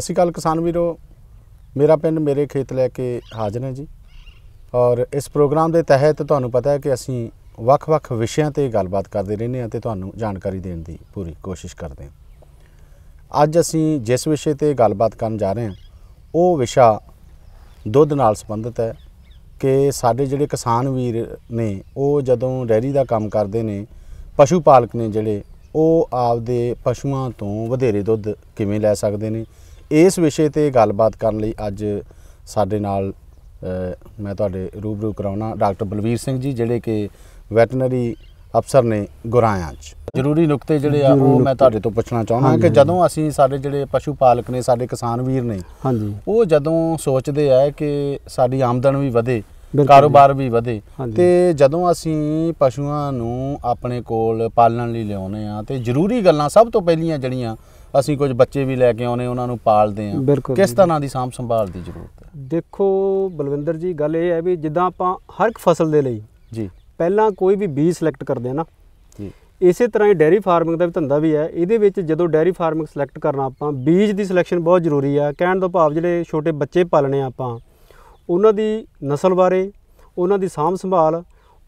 ਸਤਿ ਸ਼੍ਰੀ ਅਕਾਲ ਕਿਸਾਨ ਵੀਰੋ ਮੇਰਾ ਪਿੰਡ ਮੇਰੇ ਖੇਤ ਲੈ ਕੇ ਹਾਜ਼ਰ ਹੈ ਜੀ ਔਰ ਇਸ ਪ੍ਰੋਗਰਾਮ ਦੇ ਤਹਿਤ ਤੁਹਾਨੂੰ ਪਤਾ ਹੈ ਕਿ ਅਸੀਂ ਵੱਖ-ਵੱਖ ਵਿਸ਼ਿਆਂ ਤੇ ਗੱਲਬਾਤ ਕਰਦੇ ਰਹਿੰਦੇ ਹਾਂ ਤੇ ਤੁਹਾਨੂੰ ਜਾਣਕਾਰੀ ਦੇਣ ਦੀ ਪੂਰੀ ਕੋਸ਼ਿਸ਼ ਕਰਦੇ ਹਾਂ ਅੱਜ ਅਸੀਂ ਜਿਸ ਵਿਸ਼ੇ ਤੇ ਗੱਲਬਾਤ ਕਰਨ ਜਾ ਰਹੇ ਹਾਂ ਉਹ ਵਿਸ਼ਾ ਦੁੱਧ ਨਾਲ ਸੰਬੰਧਿਤ ਹੈ ਕਿ ਸਾਡੇ ਜਿਹੜੇ ਕਿਸਾਨ ਵੀਰ ਨੇ ਉਹ ਜਦੋਂ ਡੈਰੀ ਦਾ ਕੰਮ ਕਰਦੇ ਨੇ ਪਸ਼ੂ ਪਾਲਕ ਨੇ ਜਿਹੜੇ ਉਹ ਆਪਦੇ ਪਸ਼ੂਆਂ ਤੋਂ ਵਧੇਰੇ ਦੁੱਧ ਕਿਵੇਂ ਲੈ ਸਕਦੇ ਨੇ ਇਸ ਵਿਸ਼ੇ ਤੇ ਗੱਲਬਾਤ ਕਰਨ ਲਈ ਅੱਜ ਸਾਡੇ ਨਾਲ ਮੈਂ ਤੁਹਾਡੇ ਰੂਬਰੂ ਕਰਾਉਣਾ ਡਾਕਟਰ ਬਲਵੀਰ ਸਿੰਘ ਜੀ ਜਿਹੜੇ ਕਿ ਵੈਟਰਨਰੀ ਅਫਸਰ ਨੇ ਗੁਰਾਇਆਂ 'ਚ ਜ਼ਰੂਰੀ ਨੁਕਤੇ ਜਿਹੜੇ ਆ ਉਹ ਮੈਂ ਤੁਹਾਡੇ ਤੋਂ ਪੁੱਛਣਾ ਚਾਹੁੰਦਾ ਕਿ ਜਦੋਂ ਅਸੀਂ ਸਾਡੇ ਜਿਹੜੇ ਪਸ਼ੂ ਪਾਲਕ ਨੇ ਸਾਡੇ ਕਿਸਾਨ ਵੀਰ ਨੇ ਹਾਂਜੀ ਉਹ ਜਦੋਂ ਸੋਚਦੇ ਆ ਕਿ ਸਾਡੀ ਆਮਦਨ ਵੀ ਵਧੇ ਕਾਰੋਬਾਰ ਵੀ ਵਧੇ ਤੇ ਜਦੋਂ ਅਸੀਂ ਪਸ਼ੂਆਂ ਨੂੰ ਆਪਣੇ ਕੋਲ ਪਾਲਣ ਲਈ ਲਿਆਉਨੇ ਆ ਤੇ ਜ਼ਰੂਰੀ ਗੱਲਾਂ ਸਭ ਤੋਂ ਪਹਿਲੀਆਂ ਜਿਹੜੀਆਂ ਅਸੀਂ ਕੁਝ ਬੱਚੇ ਵੀ ਲੈ ਕੇ ਆਉਨੇ ਉਹਨਾਂ ਨੂੰ ਪਾਲਦੇ ਆ ਕਿਸ ਤਰ੍ਹਾਂ ਦੀ ਸਾਂਭ ਸੰਭਾਲ ਦੀ ਜ਼ਰੂਰਤ ਹੈ ਦੇਖੋ ਬਲਵਿੰਦਰ ਜੀ ਗੱਲ ਇਹ ਹੈ ਵੀ ਜਿੱਦਾਂ ਆਪਾਂ ਹਰ ਇੱਕ ਫਸਲ ਦੇ ਲਈ ਜੀ ਪਹਿਲਾਂ ਕੋਈ ਵੀ ਬੀਜ ਸਿਲੈਕਟ ਕਰਦੇ ਆ ਨਾ ਜੀ ਇਸੇ ਤਰ੍ਹਾਂ ਹੀ ਡੈਰੀ ਫਾਰਮਿੰਗ ਦਾ ਵੀ ਧੰਦਾ ਵੀ ਹੈ ਇਹਦੇ ਵਿੱਚ ਜਦੋਂ ਡੈਰੀ ਫਾਰਮਿੰਗ ਸਿਲੈਕਟ ਕਰਨਾ ਆਪਾਂ ਬੀਜ ਦੀ ਸਿਲੈਕਸ਼ਨ ਬਹੁਤ ਜ਼ਰੂਰੀ ਆ ਕਹਿਣ ਦਾ ਭਾਵ ਜਿਹੜੇ ਛੋਟੇ ਬੱਚੇ ਪਾਲਣੇ ਆਪਾਂ ਉਹਨਾਂ ਦੀ ਨਸਲ ਬਾਰੇ ਉਹਨਾਂ ਦੀ ਸਾਂਭ ਸੰਭਾਲ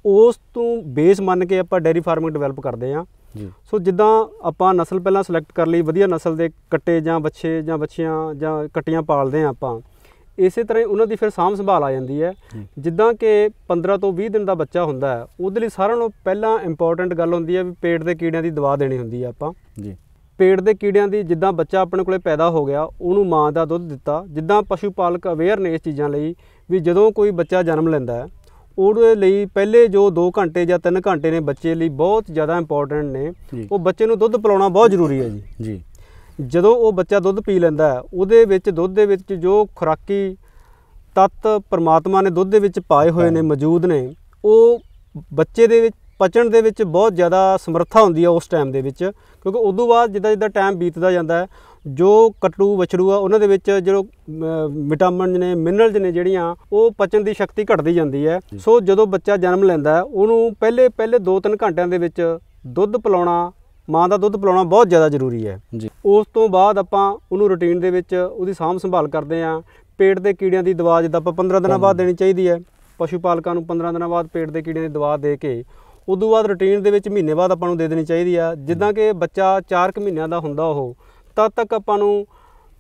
ਉਸ ਤੋਂ ਬੇਸ ਮੰਨ ਕੇ ਆਪਾਂ ਡੈਰੀ ਫਾਰਮਿੰਗ ਡਿਵੈਲਪ ਕਰਦੇ ਆ ਜੀ ਸੋ ਜਿੱਦਾਂ ਆਪਾਂ ਨਸਲ ਪਹਿਲਾਂ ਸਿਲੈਕਟ ਕਰ ਲਈ ਵਧੀਆ ਨਸਲ ਦੇ ਕੱਟੇ ਜਾਂ ਬੱਚੇ ਜਾਂ ਬੱਚੀਆਂ ਜਾਂ ਕਟੀਆਂ ਪਾਲਦੇ ਆ ਆਪਾਂ ਇਸੇ ਤਰ੍ਹਾਂ ਉਹਨਾਂ ਦੀ ਫਿਰ ਸਾਂਭ ਸੰਭਾਲ ਆ ਜਾਂਦੀ ਹੈ ਜਿੱਦਾਂ ਕਿ 15 ਤੋਂ 20 ਦਿਨ ਦਾ ਬੱਚਾ ਹੁੰਦਾ ਹੈ ਉਹਦੇ ਲਈ ਸਾਰਿਆਂ ਨੂੰ ਪਹਿਲਾਂ ਇੰਪੋਰਟੈਂਟ ਗੱਲ ਹੁੰਦੀ ਹੈ ਵੀ ਪੇਟ ਦੇ ਕੀੜਿਆਂ ਦੀ ਦਵਾ ਦੇਣੀ ਹੁੰਦੀ ਹੈ ਆਪਾਂ ਜੀ ਪੇਟ ਦੇ ਕੀੜਿਆਂ ਦੀ ਜਿੱਦਾਂ ਬੱਚਾ ਆਪਣੇ ਕੋਲੇ ਪੈਦਾ ਹੋ ਗਿਆ ਉਹਨੂੰ ਮਾਂ ਦਾ ਦੁੱਧ ਦਿੱਤਾ ਜਿੱਦਾਂ ਪਸ਼ੂ ਪਾਲਕ ਅਵੇਅਰ ਨੇ ਇਸ ਚੀਜ਼ਾਂ ਲਈ ਵੀ ਜਦੋਂ ਕੋਈ ਬੱਚਾ ਜਨਮ ਲੈਂਦਾ ਹੈ ਉਹਦੇ ਲਈ ਪਹਿਲੇ ਜੋ 2 ਘੰਟੇ ਜਾਂ 3 ਘੰਟੇ ਨੇ ਬੱਚੇ ਲਈ ਬਹੁਤ ਜ਼ਿਆਦਾ ਇੰਪੋਰਟੈਂਟ ਨੇ ਉਹ ਬੱਚੇ ਨੂੰ ਦੁੱਧ ਪਿਲਾਉਣਾ ਬਹੁਤ ਜ਼ਰੂਰੀ ਹੈ ਜੀ ਜੀ ਜਦੋਂ ਉਹ ਬੱਚਾ ਦੁੱਧ ਪੀ ਲੈਂਦਾ ਉਹਦੇ ਵਿੱਚ ਦੁੱਧ ਦੇ ਵਿੱਚ ਜੋ ਖੁਰਾਕੀ ਤੱਤ ਪਰਮਾਤਮਾ ਨੇ ਦੁੱਧ ਦੇ ਵਿੱਚ ਪਾਏ ਹੋਏ ਨੇ ਮੌਜੂਦ ਨੇ ਉਹ ਬੱਚੇ ਦੇ ਵਿੱਚ ਪਚਣ ਦੇ ਵਿੱਚ ਬਹੁਤ ਜ਼ਿਆਦਾ ਸਮਰੱਥਾ ਹੁੰਦੀ ਹੈ ਉਸ ਟਾਈਮ ਦੇ ਵਿੱਚ ਕਿਉਂਕਿ ਉਦੋਂ ਬਾਅਦ ਜਿੱਦਾਂ ਜਿੱਦਾਂ ਟਾਈਮ ਬੀਤਦਾ ਜਾਂਦਾ ਹੈ ਜੋ ਕਟੂ ਵਛੜੂ ਆ ਉਹਨਾਂ ਦੇ ਵਿੱਚ ਜਿਹੜੋ ਵਿਟਾਮਿਨ ਨੇ ਮਿਨਰਲਸ ਨੇ ਜਿਹੜੀਆਂ ਉਹ ਪਚਣ ਦੀ ਸ਼ਕਤੀ ਘਟਦੀ ਜਾਂਦੀ ਹੈ ਸੋ ਜਦੋਂ ਬੱਚਾ ਜਨਮ ਲੈਂਦਾ ਉਹਨੂੰ ਪਹਿਲੇ ਪਹਿਲੇ 2-3 ਘੰਟਿਆਂ ਦੇ ਵਿੱਚ ਦੁੱਧ ਪਿਲਾਉਣਾ ਮਾਂ ਦਾ ਦੁੱਧ ਪਿਲਾਉਣਾ ਬਹੁਤ ਜ਼ਿਆਦਾ ਜ਼ਰੂਰੀ ਹੈ ਉਸ ਤੋਂ ਬਾਅਦ ਆਪਾਂ ਉਹਨੂੰ ਰੁਟੀਨ ਦੇ ਵਿੱਚ ਉਹਦੀ ਸਾਂਭ ਸੰਭਾਲ ਕਰਦੇ ਆਂ ਪੇਟ ਦੇ ਕੀੜਿਆਂ ਦੀ ਦਵਾਈ ਜਦ ਆਪਾਂ 15 ਦਿਨਾਂ ਬਾਅਦ ਦੇਣੀ ਚਾਹੀਦੀ ਹੈ ਪਸ਼ੂ ਪਾਲਕਾਂ ਨੂੰ 15 ਦਿਨਾਂ ਬਾਅਦ ਪੇਟ ਦੇ ਕੀੜਿਆਂ ਦੀ ਦਵਾਈ ਦੇ ਕੇ ਉਦੋਂ ਬਾਅਦ ਰੁਟੀਨ ਦੇ ਵਿੱਚ ਮਹੀਨੇ ਬਾਅਦ ਆਪਾਂ ਨੂੰ ਦੇ ਦੇਣੀ ਚਾਹੀਦੀ ਆ ਜਿੱਦਾਂ ਕਿ ਬੱਚਾ 4 ਕੁ ਮਹੀਨਿਆਂ ਦਾ ਹੁੰਦਾ ਉਹ ਤਦ ਤੱਕ ਆਪਾਂ ਨੂੰ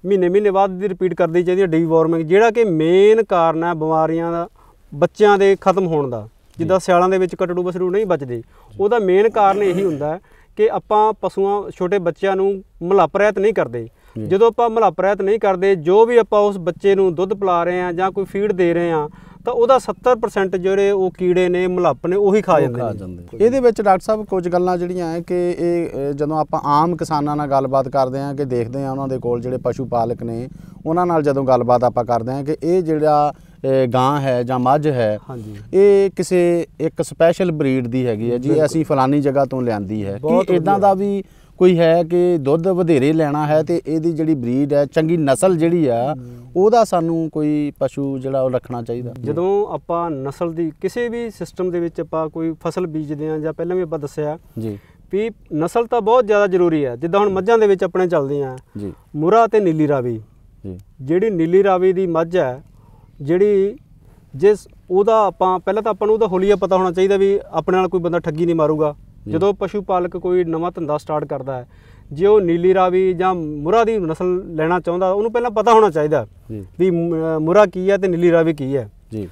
ਮਹੀਨੇ ਮਹੀਨੇ ਬਾਅਦ ਦੀ ਰਿਪੀਟ ਕਰਦੀ ਚਾਹੀਦੀ ਹੈ ਡੀਵਾਰਮਿੰਗ ਜਿਹੜਾ ਕਿ ਮੇਨ ਕਾਰਨ ਹੈ ਬਿਮਾਰੀਆਂ ਦਾ ਬੱਚਿਆਂ ਦੇ ਖਤਮ ਹੋਣ ਦਾ ਜਿੱਦਾਂ ਸਿਆਲਾਂ ਦੇ ਵਿੱਚ ਕਟੜੂ ਬਸਰੂ ਨਹੀਂ ਬਚਦੇ ਉਹਦਾ ਮੇਨ ਕਾਰਨ ਇਹੀ ਹੁੰਦਾ ਕਿ ਆਪਾਂ ਪਸ਼ੂਆਂ ਛੋਟੇ ਬੱਚਿਆਂ ਨੂੰ ਮਲਪ ਨਹੀਂ ਕਰਦੇ ਜਦੋਂ ਆਪਾਂ ਪ੍ਰਯਤ ਨਹੀਂ ਕਰਦੇ ਜੋ ਵੀ ਆਪਾਂ ਉਸ ਬੱਚੇ ਨੂੰ ਦੁੱਧ ਪਿਲਾ ਰਹੇ ਆ ਜਾਂ ਕੋਈ ਫੀਡ ਦੇ ਰਹੇ ਆ ਤਾਂ ਉਹਦਾ 70% ਜਿਹੜੇ ਉਹ ਕੀੜੇ ਨੇ ਮਲੱਪ ਨੇ ਉਹੀ ਖਾ ਜਾਂਦੇ ਨੇ ਇਹਦੇ ਵਿੱਚ ਡਾਕਟਰ ਸਾਹਿਬ ਕੁਝ ਗੱਲਾਂ ਜਿਹੜੀਆਂ ਹੈ ਕਿ ਇਹ ਜਦੋਂ ਆਪਾਂ ਆਮ ਕਿਸਾਨਾਂ ਨਾਲ ਗੱਲਬਾਤ ਕਰਦੇ ਆ ਕਿ ਦੇਖਦੇ ਆ ਉਹਨਾਂ ਦੇ ਕੋਲ ਜਿਹੜੇ ਪਸ਼ੂ ਪਾਲਕ ਨੇ ਉਹਨਾਂ ਨਾਲ ਜਦੋਂ ਗੱਲਬਾਤ ਆਪਾਂ ਕਰਦੇ ਆ ਕਿ ਇਹ ਜਿਹੜਾ ਗਾਂ ਹੈ ਜਾਂ ਮੱਝ ਹੈ ਇਹ ਕਿਸੇ ਇੱਕ ਸਪੈਸ਼ਲ ਬਰੀਡ ਦੀ ਹੈਗੀ ਹੈ ਜੀ ਅਸੀਂ ਫਲਾਨੀ ਜਗ੍ਹਾ ਤੋਂ ਲਿਆਂਦੀ ਹੈ ਕਿ ਇਦਾਂ ਦਾ ਵੀ ਕੋਈ ਹੈ ਕਿ ਦੁੱਧ ਵਧੇਰੇ ਲੈਣਾ ਹੈ ਤੇ ਇਹਦੀ ਜਿਹੜੀ ਬਰੀਡ ਹੈ ਚੰਗੀ ਨਸਲ ਜਿਹੜੀ ਆ ਉਹਦਾ ਸਾਨੂੰ ਕੋਈ ਪਸ਼ੂ ਜਿਹੜਾ ਉਹ ਰੱਖਣਾ ਚਾਹੀਦਾ ਜਦੋਂ ਆਪਾਂ ਨਸਲ ਦੀ ਕਿਸੇ ਵੀ ਸਿਸਟਮ ਦੇ ਵਿੱਚ ਆਪਾਂ ਕੋਈ ਫਸਲ ਬੀਜਦੇ ਆ ਜਾਂ ਪਹਿਲਾਂ ਵੀ ਆਪਾਂ ਦੱਸਿਆ ਜੀ ਵੀ ਨਸਲ ਤਾਂ ਬਹੁਤ ਜ਼ਿਆਦਾ ਜ਼ਰੂਰੀ ਹੈ ਜਿੱਦਾਂ ਹੁਣ ਮੱਝਾਂ ਦੇ ਵਿੱਚ ਆਪਣੇ ਚੱਲਦੇ ਆ ਜੀ ਮੁਰਾ ਤੇ ਨੀਲੀ ਰਾਵੀ ਜੀ ਜਿਹੜੀ ਨੀਲੀ ਰਾਵੀ ਦੀ ਮੱਝ ਹੈ ਜਿਹੜੀ ਜਿਸ ਉਹਦਾ ਆਪਾਂ ਪਹਿਲਾਂ ਤਾਂ ਆਪਾਂ ਨੂੰ ਉਹਦਾ ਹੋਲੀਆ ਪਤਾ ਹੋਣਾ ਚਾਹੀਦਾ ਵੀ ਆਪਣੇ ਨਾਲ ਕੋਈ ਬੰਦਾ ਠੱਗੀ ਨਹੀਂ ਮਾਰੂਗਾ ਜਦੋਂ ਪਸ਼ੂ ਪਾਲਕ ਕੋਈ ਨਵਾਂ ਧੰਦਾ ਸਟਾਰਟ ਕਰਦਾ ਹੈ ਜੇ ਉਹ ਨੀਲੀ ਰਾਵੀ ਜਾਂ ਮੁਰਾ ਦੀ ਨਸਲ ਲੈਣਾ ਚਾਹੁੰਦਾ ਉਹਨੂੰ ਪਹਿਲਾਂ ਪਤਾ ਹੋਣਾ ਚਾਹੀਦਾ ਵੀ ਮੁਰਾ ਕੀ ਹੈ ਤੇ ਨੀਲੀ ਰਾਵੀ ਕੀ ਹੈ ਜੀ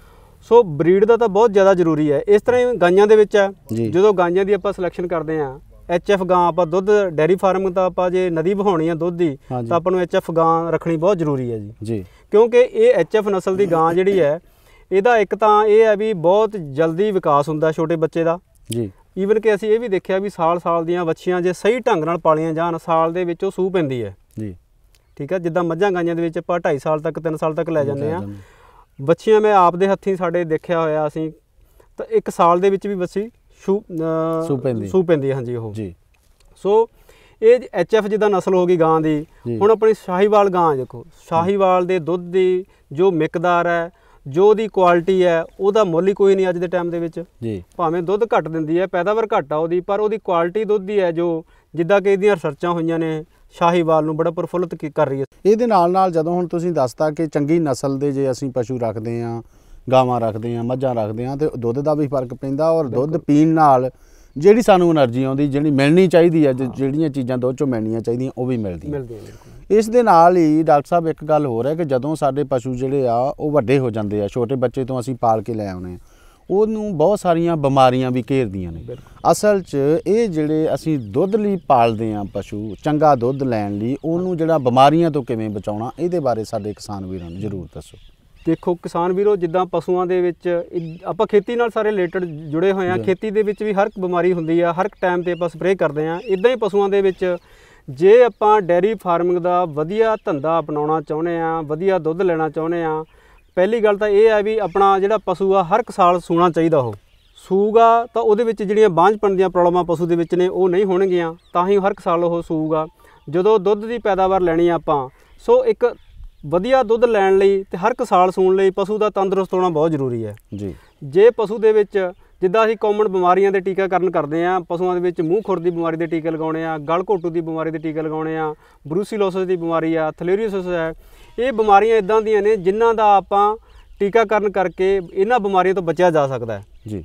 ਸੋ ਬਰੀਡ ਦਾ ਤਾਂ ਬਹੁਤ ਜ਼ਿਆਦਾ ਜ਼ਰੂਰੀ ਹੈ ਇਸ ਤਰ੍ਹਾਂ ਗਾਈਆਂ ਦੇ ਵਿੱਚ ਹੈ ਜਦੋਂ ਗਾਈਆਂ ਦੀ ਆਪਾਂ ਸਿਲੈਕਸ਼ਨ ਕਰਦੇ ਆਂ ਐਚਐਫ ਗਾਂ ਆਪਾਂ ਦੁੱਧ ਡੈਰੀ ਫਾਰਮ ਤਾਂ ਆਪਾਂ ਜੇ ਨਦੀ ਬਹਾਉਣੀ ਆ ਦੁੱਧ ਦੀ ਤਾਂ ਆਪਾਂ ਨੂੰ ਐਚਐਫ ਗਾਂ ਰੱਖਣੀ ਬਹੁਤ ਜ਼ਰੂਰੀ ਹੈ ਜੀ ਜੀ ਕਿਉਂਕਿ ਇਹ ਐਚਐਫ ਨਸਲ ਦੀ ਗਾਂ ਜਿਹੜੀ ਹੈ ਇਹਦਾ ਇੱਕ ਤਾਂ ਇਹ ਹੈ ਵੀ ਬਹੁਤ ਜਲਦੀ ਵਿਕਾਸ ਹੁੰਦਾ ਛੋਟੇ ਬੱਚੇ ਦਾ ਜੀ ਈਵਨ ਕਿ ਅਸੀਂ ਇਹ ਵੀ ਦੇਖਿਆ ਵੀ ਸਾਲ-ਸਾਲ ਦੀਆਂ ਵੱਛੀਆਂ ਜੇ ਸਹੀ ਢੰਗ ਨਾਲ ਪਾਲੀਆਂ ਜਾਣ ਸਾਲ ਦੇ ਵਿੱਚ ਉਹ ਸੂ ਪੈਂਦੀ ਹੈ ਜੀ ਠੀਕ ਹੈ ਜਿੱਦਾਂ ਮੱਝਾਂ ਗਾਈਆਂ ਦੇ ਵਿੱਚ ਆਪਾਂ 2.5 ਸਾਲ ਤੱਕ 3 ਸਾਲ ਤੱਕ ਲੈ ਜਾਂਦੇ ਆ ਵੱਛੀਆਂ ਮੈਂ ਆਪ ਦੇ ਹੱਥੀਂ ਸਾਡੇ ਦੇਖਿਆ ਹੋਇਆ ਅਸੀਂ ਤਾਂ ਇੱਕ ਸਾਲ ਦੇ ਵਿੱਚ ਵੀ ਵੱਛੀ ਸੂ ਪੈਂਦੀ ਸੂ ਪੈਂਦੀ ਹਾਂਜੀ ਉਹ ਜੀ ਸੋ ਇਹ ਐਚ ਐਫ ਜਿੱਦਾਂ ਨਸਲ ਹੋ ਗਈ ਗਾਂ ਦੀ ਹੁਣ ਆਪਣੀ ਸ਼ਾਹੀਵਾਲ ਗਾਂ ਦੇਖੋ ਸ਼ਾਹੀਵਾਲ ਦੇ ਦੁੱਧ ਦੀ ਜੋ ਮਿਕਦਾਰ ਹੈ ਜੋ ਦੀ ਕੁਆਲਿਟੀ ਹੈ ਉਹਦਾ ਮੁੱਲ ਹੀ ਕੋਈ ਨਹੀਂ ਅੱਜ ਦੇ ਟਾਈਮ ਦੇ ਵਿੱਚ ਜੀ ਭਾਵੇਂ ਦੁੱਧ ਘੱਟ ਦਿੰਦੀ ਹੈ ਪੈਦਾਵਾਰ ਘੱਟ ਆ ਉਹਦੀ ਪਰ ਉਹਦੀ ਕੁਆਲਿਟੀ ਦੁੱਧ ਦੀ ਹੈ ਜੋ ਜਿੱਦਾਂ ਕਿ ਇਹਦੀਆਂ ਰਿਸਰਚਾਂ ਹੋਈਆਂ ਨੇ ਸ਼ਾਹੀਵਾਲ ਨੂੰ ਬੜਾ ਪ੍ਰਫੁੱਲਤ ਕਰ ਰਹੀ ਹੈ ਇਹਦੇ ਨਾਲ ਨਾਲ ਜਦੋਂ ਹੁਣ ਤੁਸੀਂ ਦੱਸਤਾ ਕਿ ਚੰਗੀ ਨਸਲ ਦੇ ਜੇ ਅਸੀਂ ਪਸ਼ੂ ਰੱਖਦੇ ਆਂ ਗਾਵਾਂ ਰੱਖਦੇ ਆਂ ਮੱਝਾਂ ਰੱਖਦੇ ਆਂ ਤੇ ਦੁੱਧ ਦਾ ਵੀ ਫਰਕ ਪੈਂਦਾ ਔਰ ਦੁੱਧ ਪੀਣ ਨਾਲ ਜਿਹੜੀ ਸਾਨੂੰ એનર્ਜੀ ਆਉਂਦੀ ਜਿਹੜੀ ਮਿਲਣੀ ਚਾਹੀਦੀ ਹੈ ਜਿਹੜੀਆਂ ਚੀਜ਼ਾਂ ਦੁੱਧ ਚੋਂ ਮਿਲਣੀਆਂ ਚਾਹੀਦੀਆਂ ਉਹ ਵੀ ਮਿਲਦੀ ਮਿਲਦੀ ਹੈ ਬਿਲਕੁਲ ਇਸ ਦੇ ਨਾਲ ਹੀ ਡਾਕਟਰ ਸਾਹਿਬ ਇੱਕ ਗੱਲ ਹੋਰ ਹੈ ਕਿ ਜਦੋਂ ਸਾਡੇ ਪਸ਼ੂ ਜਿਹੜੇ ਆ ਉਹ ਵੱਡੇ ਹੋ ਜਾਂਦੇ ਆ ਛੋਟੇ ਬੱਚੇ ਤੋਂ ਅਸੀਂ ਪਾਲ ਕੇ ਲੈ ਆਉਨੇ ਆ ਉਹਨੂੰ ਬਹੁਤ ਸਾਰੀਆਂ ਬਿਮਾਰੀਆਂ ਵੀ ਘੇਰਦੀਆਂ ਨੇ ਅਸਲ 'ਚ ਇਹ ਜਿਹੜੇ ਅਸੀਂ ਦੁੱਧ ਲਈ ਪਾਲਦੇ ਆ ਪਸ਼ੂ ਚੰਗਾ ਦੁੱਧ ਲੈਣ ਲਈ ਉਹਨੂੰ ਜਿਹੜਾ ਬਿਮਾਰੀਆਂ ਤੋਂ ਕਿਵੇਂ ਬਚਾਉਣਾ ਇਹਦੇ ਬਾਰੇ ਸਾਡੇ ਕਿਸਾਨ ਵੀਰਾਂ ਨੂੰ ਜ਼ਰੂਰ ਦੱਸੋ ਦੇਖੋ ਕਿਸਾਨ ਵੀਰੋ ਜਿੱਦਾਂ ਪਸ਼ੂਆਂ ਦੇ ਵਿੱਚ ਆਪਾਂ ਖੇਤੀ ਨਾਲ ਸਾਰੇ ਰਿਲੇਟਡ ਜੁੜੇ ਹੋਏ ਆ ਖੇਤੀ ਦੇ ਵਿੱਚ ਵੀ ਹਰ ਇੱਕ ਬਿਮਾਰੀ ਹੁੰਦੀ ਆ ਹਰ ਇੱਕ ਟਾਈਮ ਤੇ ਆਪਾਂ ਸਪਰੇਅ ਕਰਦੇ ਆ ਇਦਾਂ ਹੀ ਪਸ਼ੂਆਂ ਦੇ ਵਿੱਚ ਜੇ ਆਪਾਂ ਡੈਰੀ ਫਾਰਮਿੰਗ ਦਾ ਵਧੀਆ ਧੰਦਾ ਅਪਣਾਉਣਾ ਚਾਹੁੰਦੇ ਆ ਵਧੀਆ ਦੁੱਧ ਲੈਣਾ ਚਾਹੁੰਦੇ ਆ ਪਹਿਲੀ ਗੱਲ ਤਾਂ ਇਹ ਹੈ ਵੀ ਆਪਣਾ ਜਿਹੜਾ ਪਸ਼ੂ ਆ ਹਰ ਇੱਕ ਸਾਲ ਸੂਣਾ ਚਾਹੀਦਾ ਉਹ ਸੂਗਾ ਤਾਂ ਉਹਦੇ ਵਿੱਚ ਜਿਹੜੀਆਂ ਬਾਂਝਪਣ ਦੀਆਂ ਪ੍ਰੋਬਲਮਾਂ ਪਸ਼ੂ ਦੇ ਵਿੱਚ ਨੇ ਉਹ ਨਹੀਂ ਹੋਣਗੀਆਂ ਤਾਂ ਹੀ ਹਰ ਇੱਕ ਸਾਲ ਉਹ ਸੂਗਾ ਜਦੋਂ ਦੁੱਧ ਦੀ ਪੈਦਾਵਾਰ ਲੈਣੀ ਆਪਾਂ ਸੋ ਇੱਕ ਵਧੀਆ ਦੁੱਧ ਲੈਣ ਲਈ ਤੇ ਹਰ ਇੱਕ ਸਾਲ ਸੂਣ ਲਈ ਪਸ਼ੂ ਦਾ ਤੰਦਰੁਸਤ ਹੋਣਾ ਬਹੁਤ ਜ਼ਰੂਰੀ ਹੈ ਜੀ ਜੇ ਪਸ਼ੂ ਦੇ ਵਿੱਚ ਜਿੱਦਾਂ ਅਸੀਂ ਕਾਮਨ ਬਿਮਾਰੀਆਂ ਦੇ ਟੀਕਾਕਰਨ ਕਰਦੇ ਆ ਪਸ਼ੂਆਂ ਦੇ ਵਿੱਚ ਮੂੰਹ ਖੁਰ ਦੀ ਬਿਮਾਰੀ ਦੇ ਟੀਕੇ ਲਗਾਉਣੇ ਆ ਗਲ ਘੋਟੂ ਦੀ ਬਿਮਾਰੀ ਦੇ ਟੀਕੇ ਲਗਾਉਣੇ ਆ ਬਰੂਸੀਲੋਸਿਸ ਦੀ ਬਿਮਾਰੀ ਆ ਥਲੇਰੀਓਸਿਸ ਹੈ ਇਹ ਬਿਮਾਰੀਆਂ ਇਦਾਂ ਦੀਆਂ ਨੇ ਜਿਨ੍ਹਾਂ ਦਾ ਆਪਾਂ ਟੀਕਾਕਰਨ ਕਰਕੇ ਇਹਨਾਂ ਬਿਮਾਰੀਆਂ ਤੋਂ ਬਚਿਆ ਜਾ ਸਕਦਾ ਹੈ ਜੀ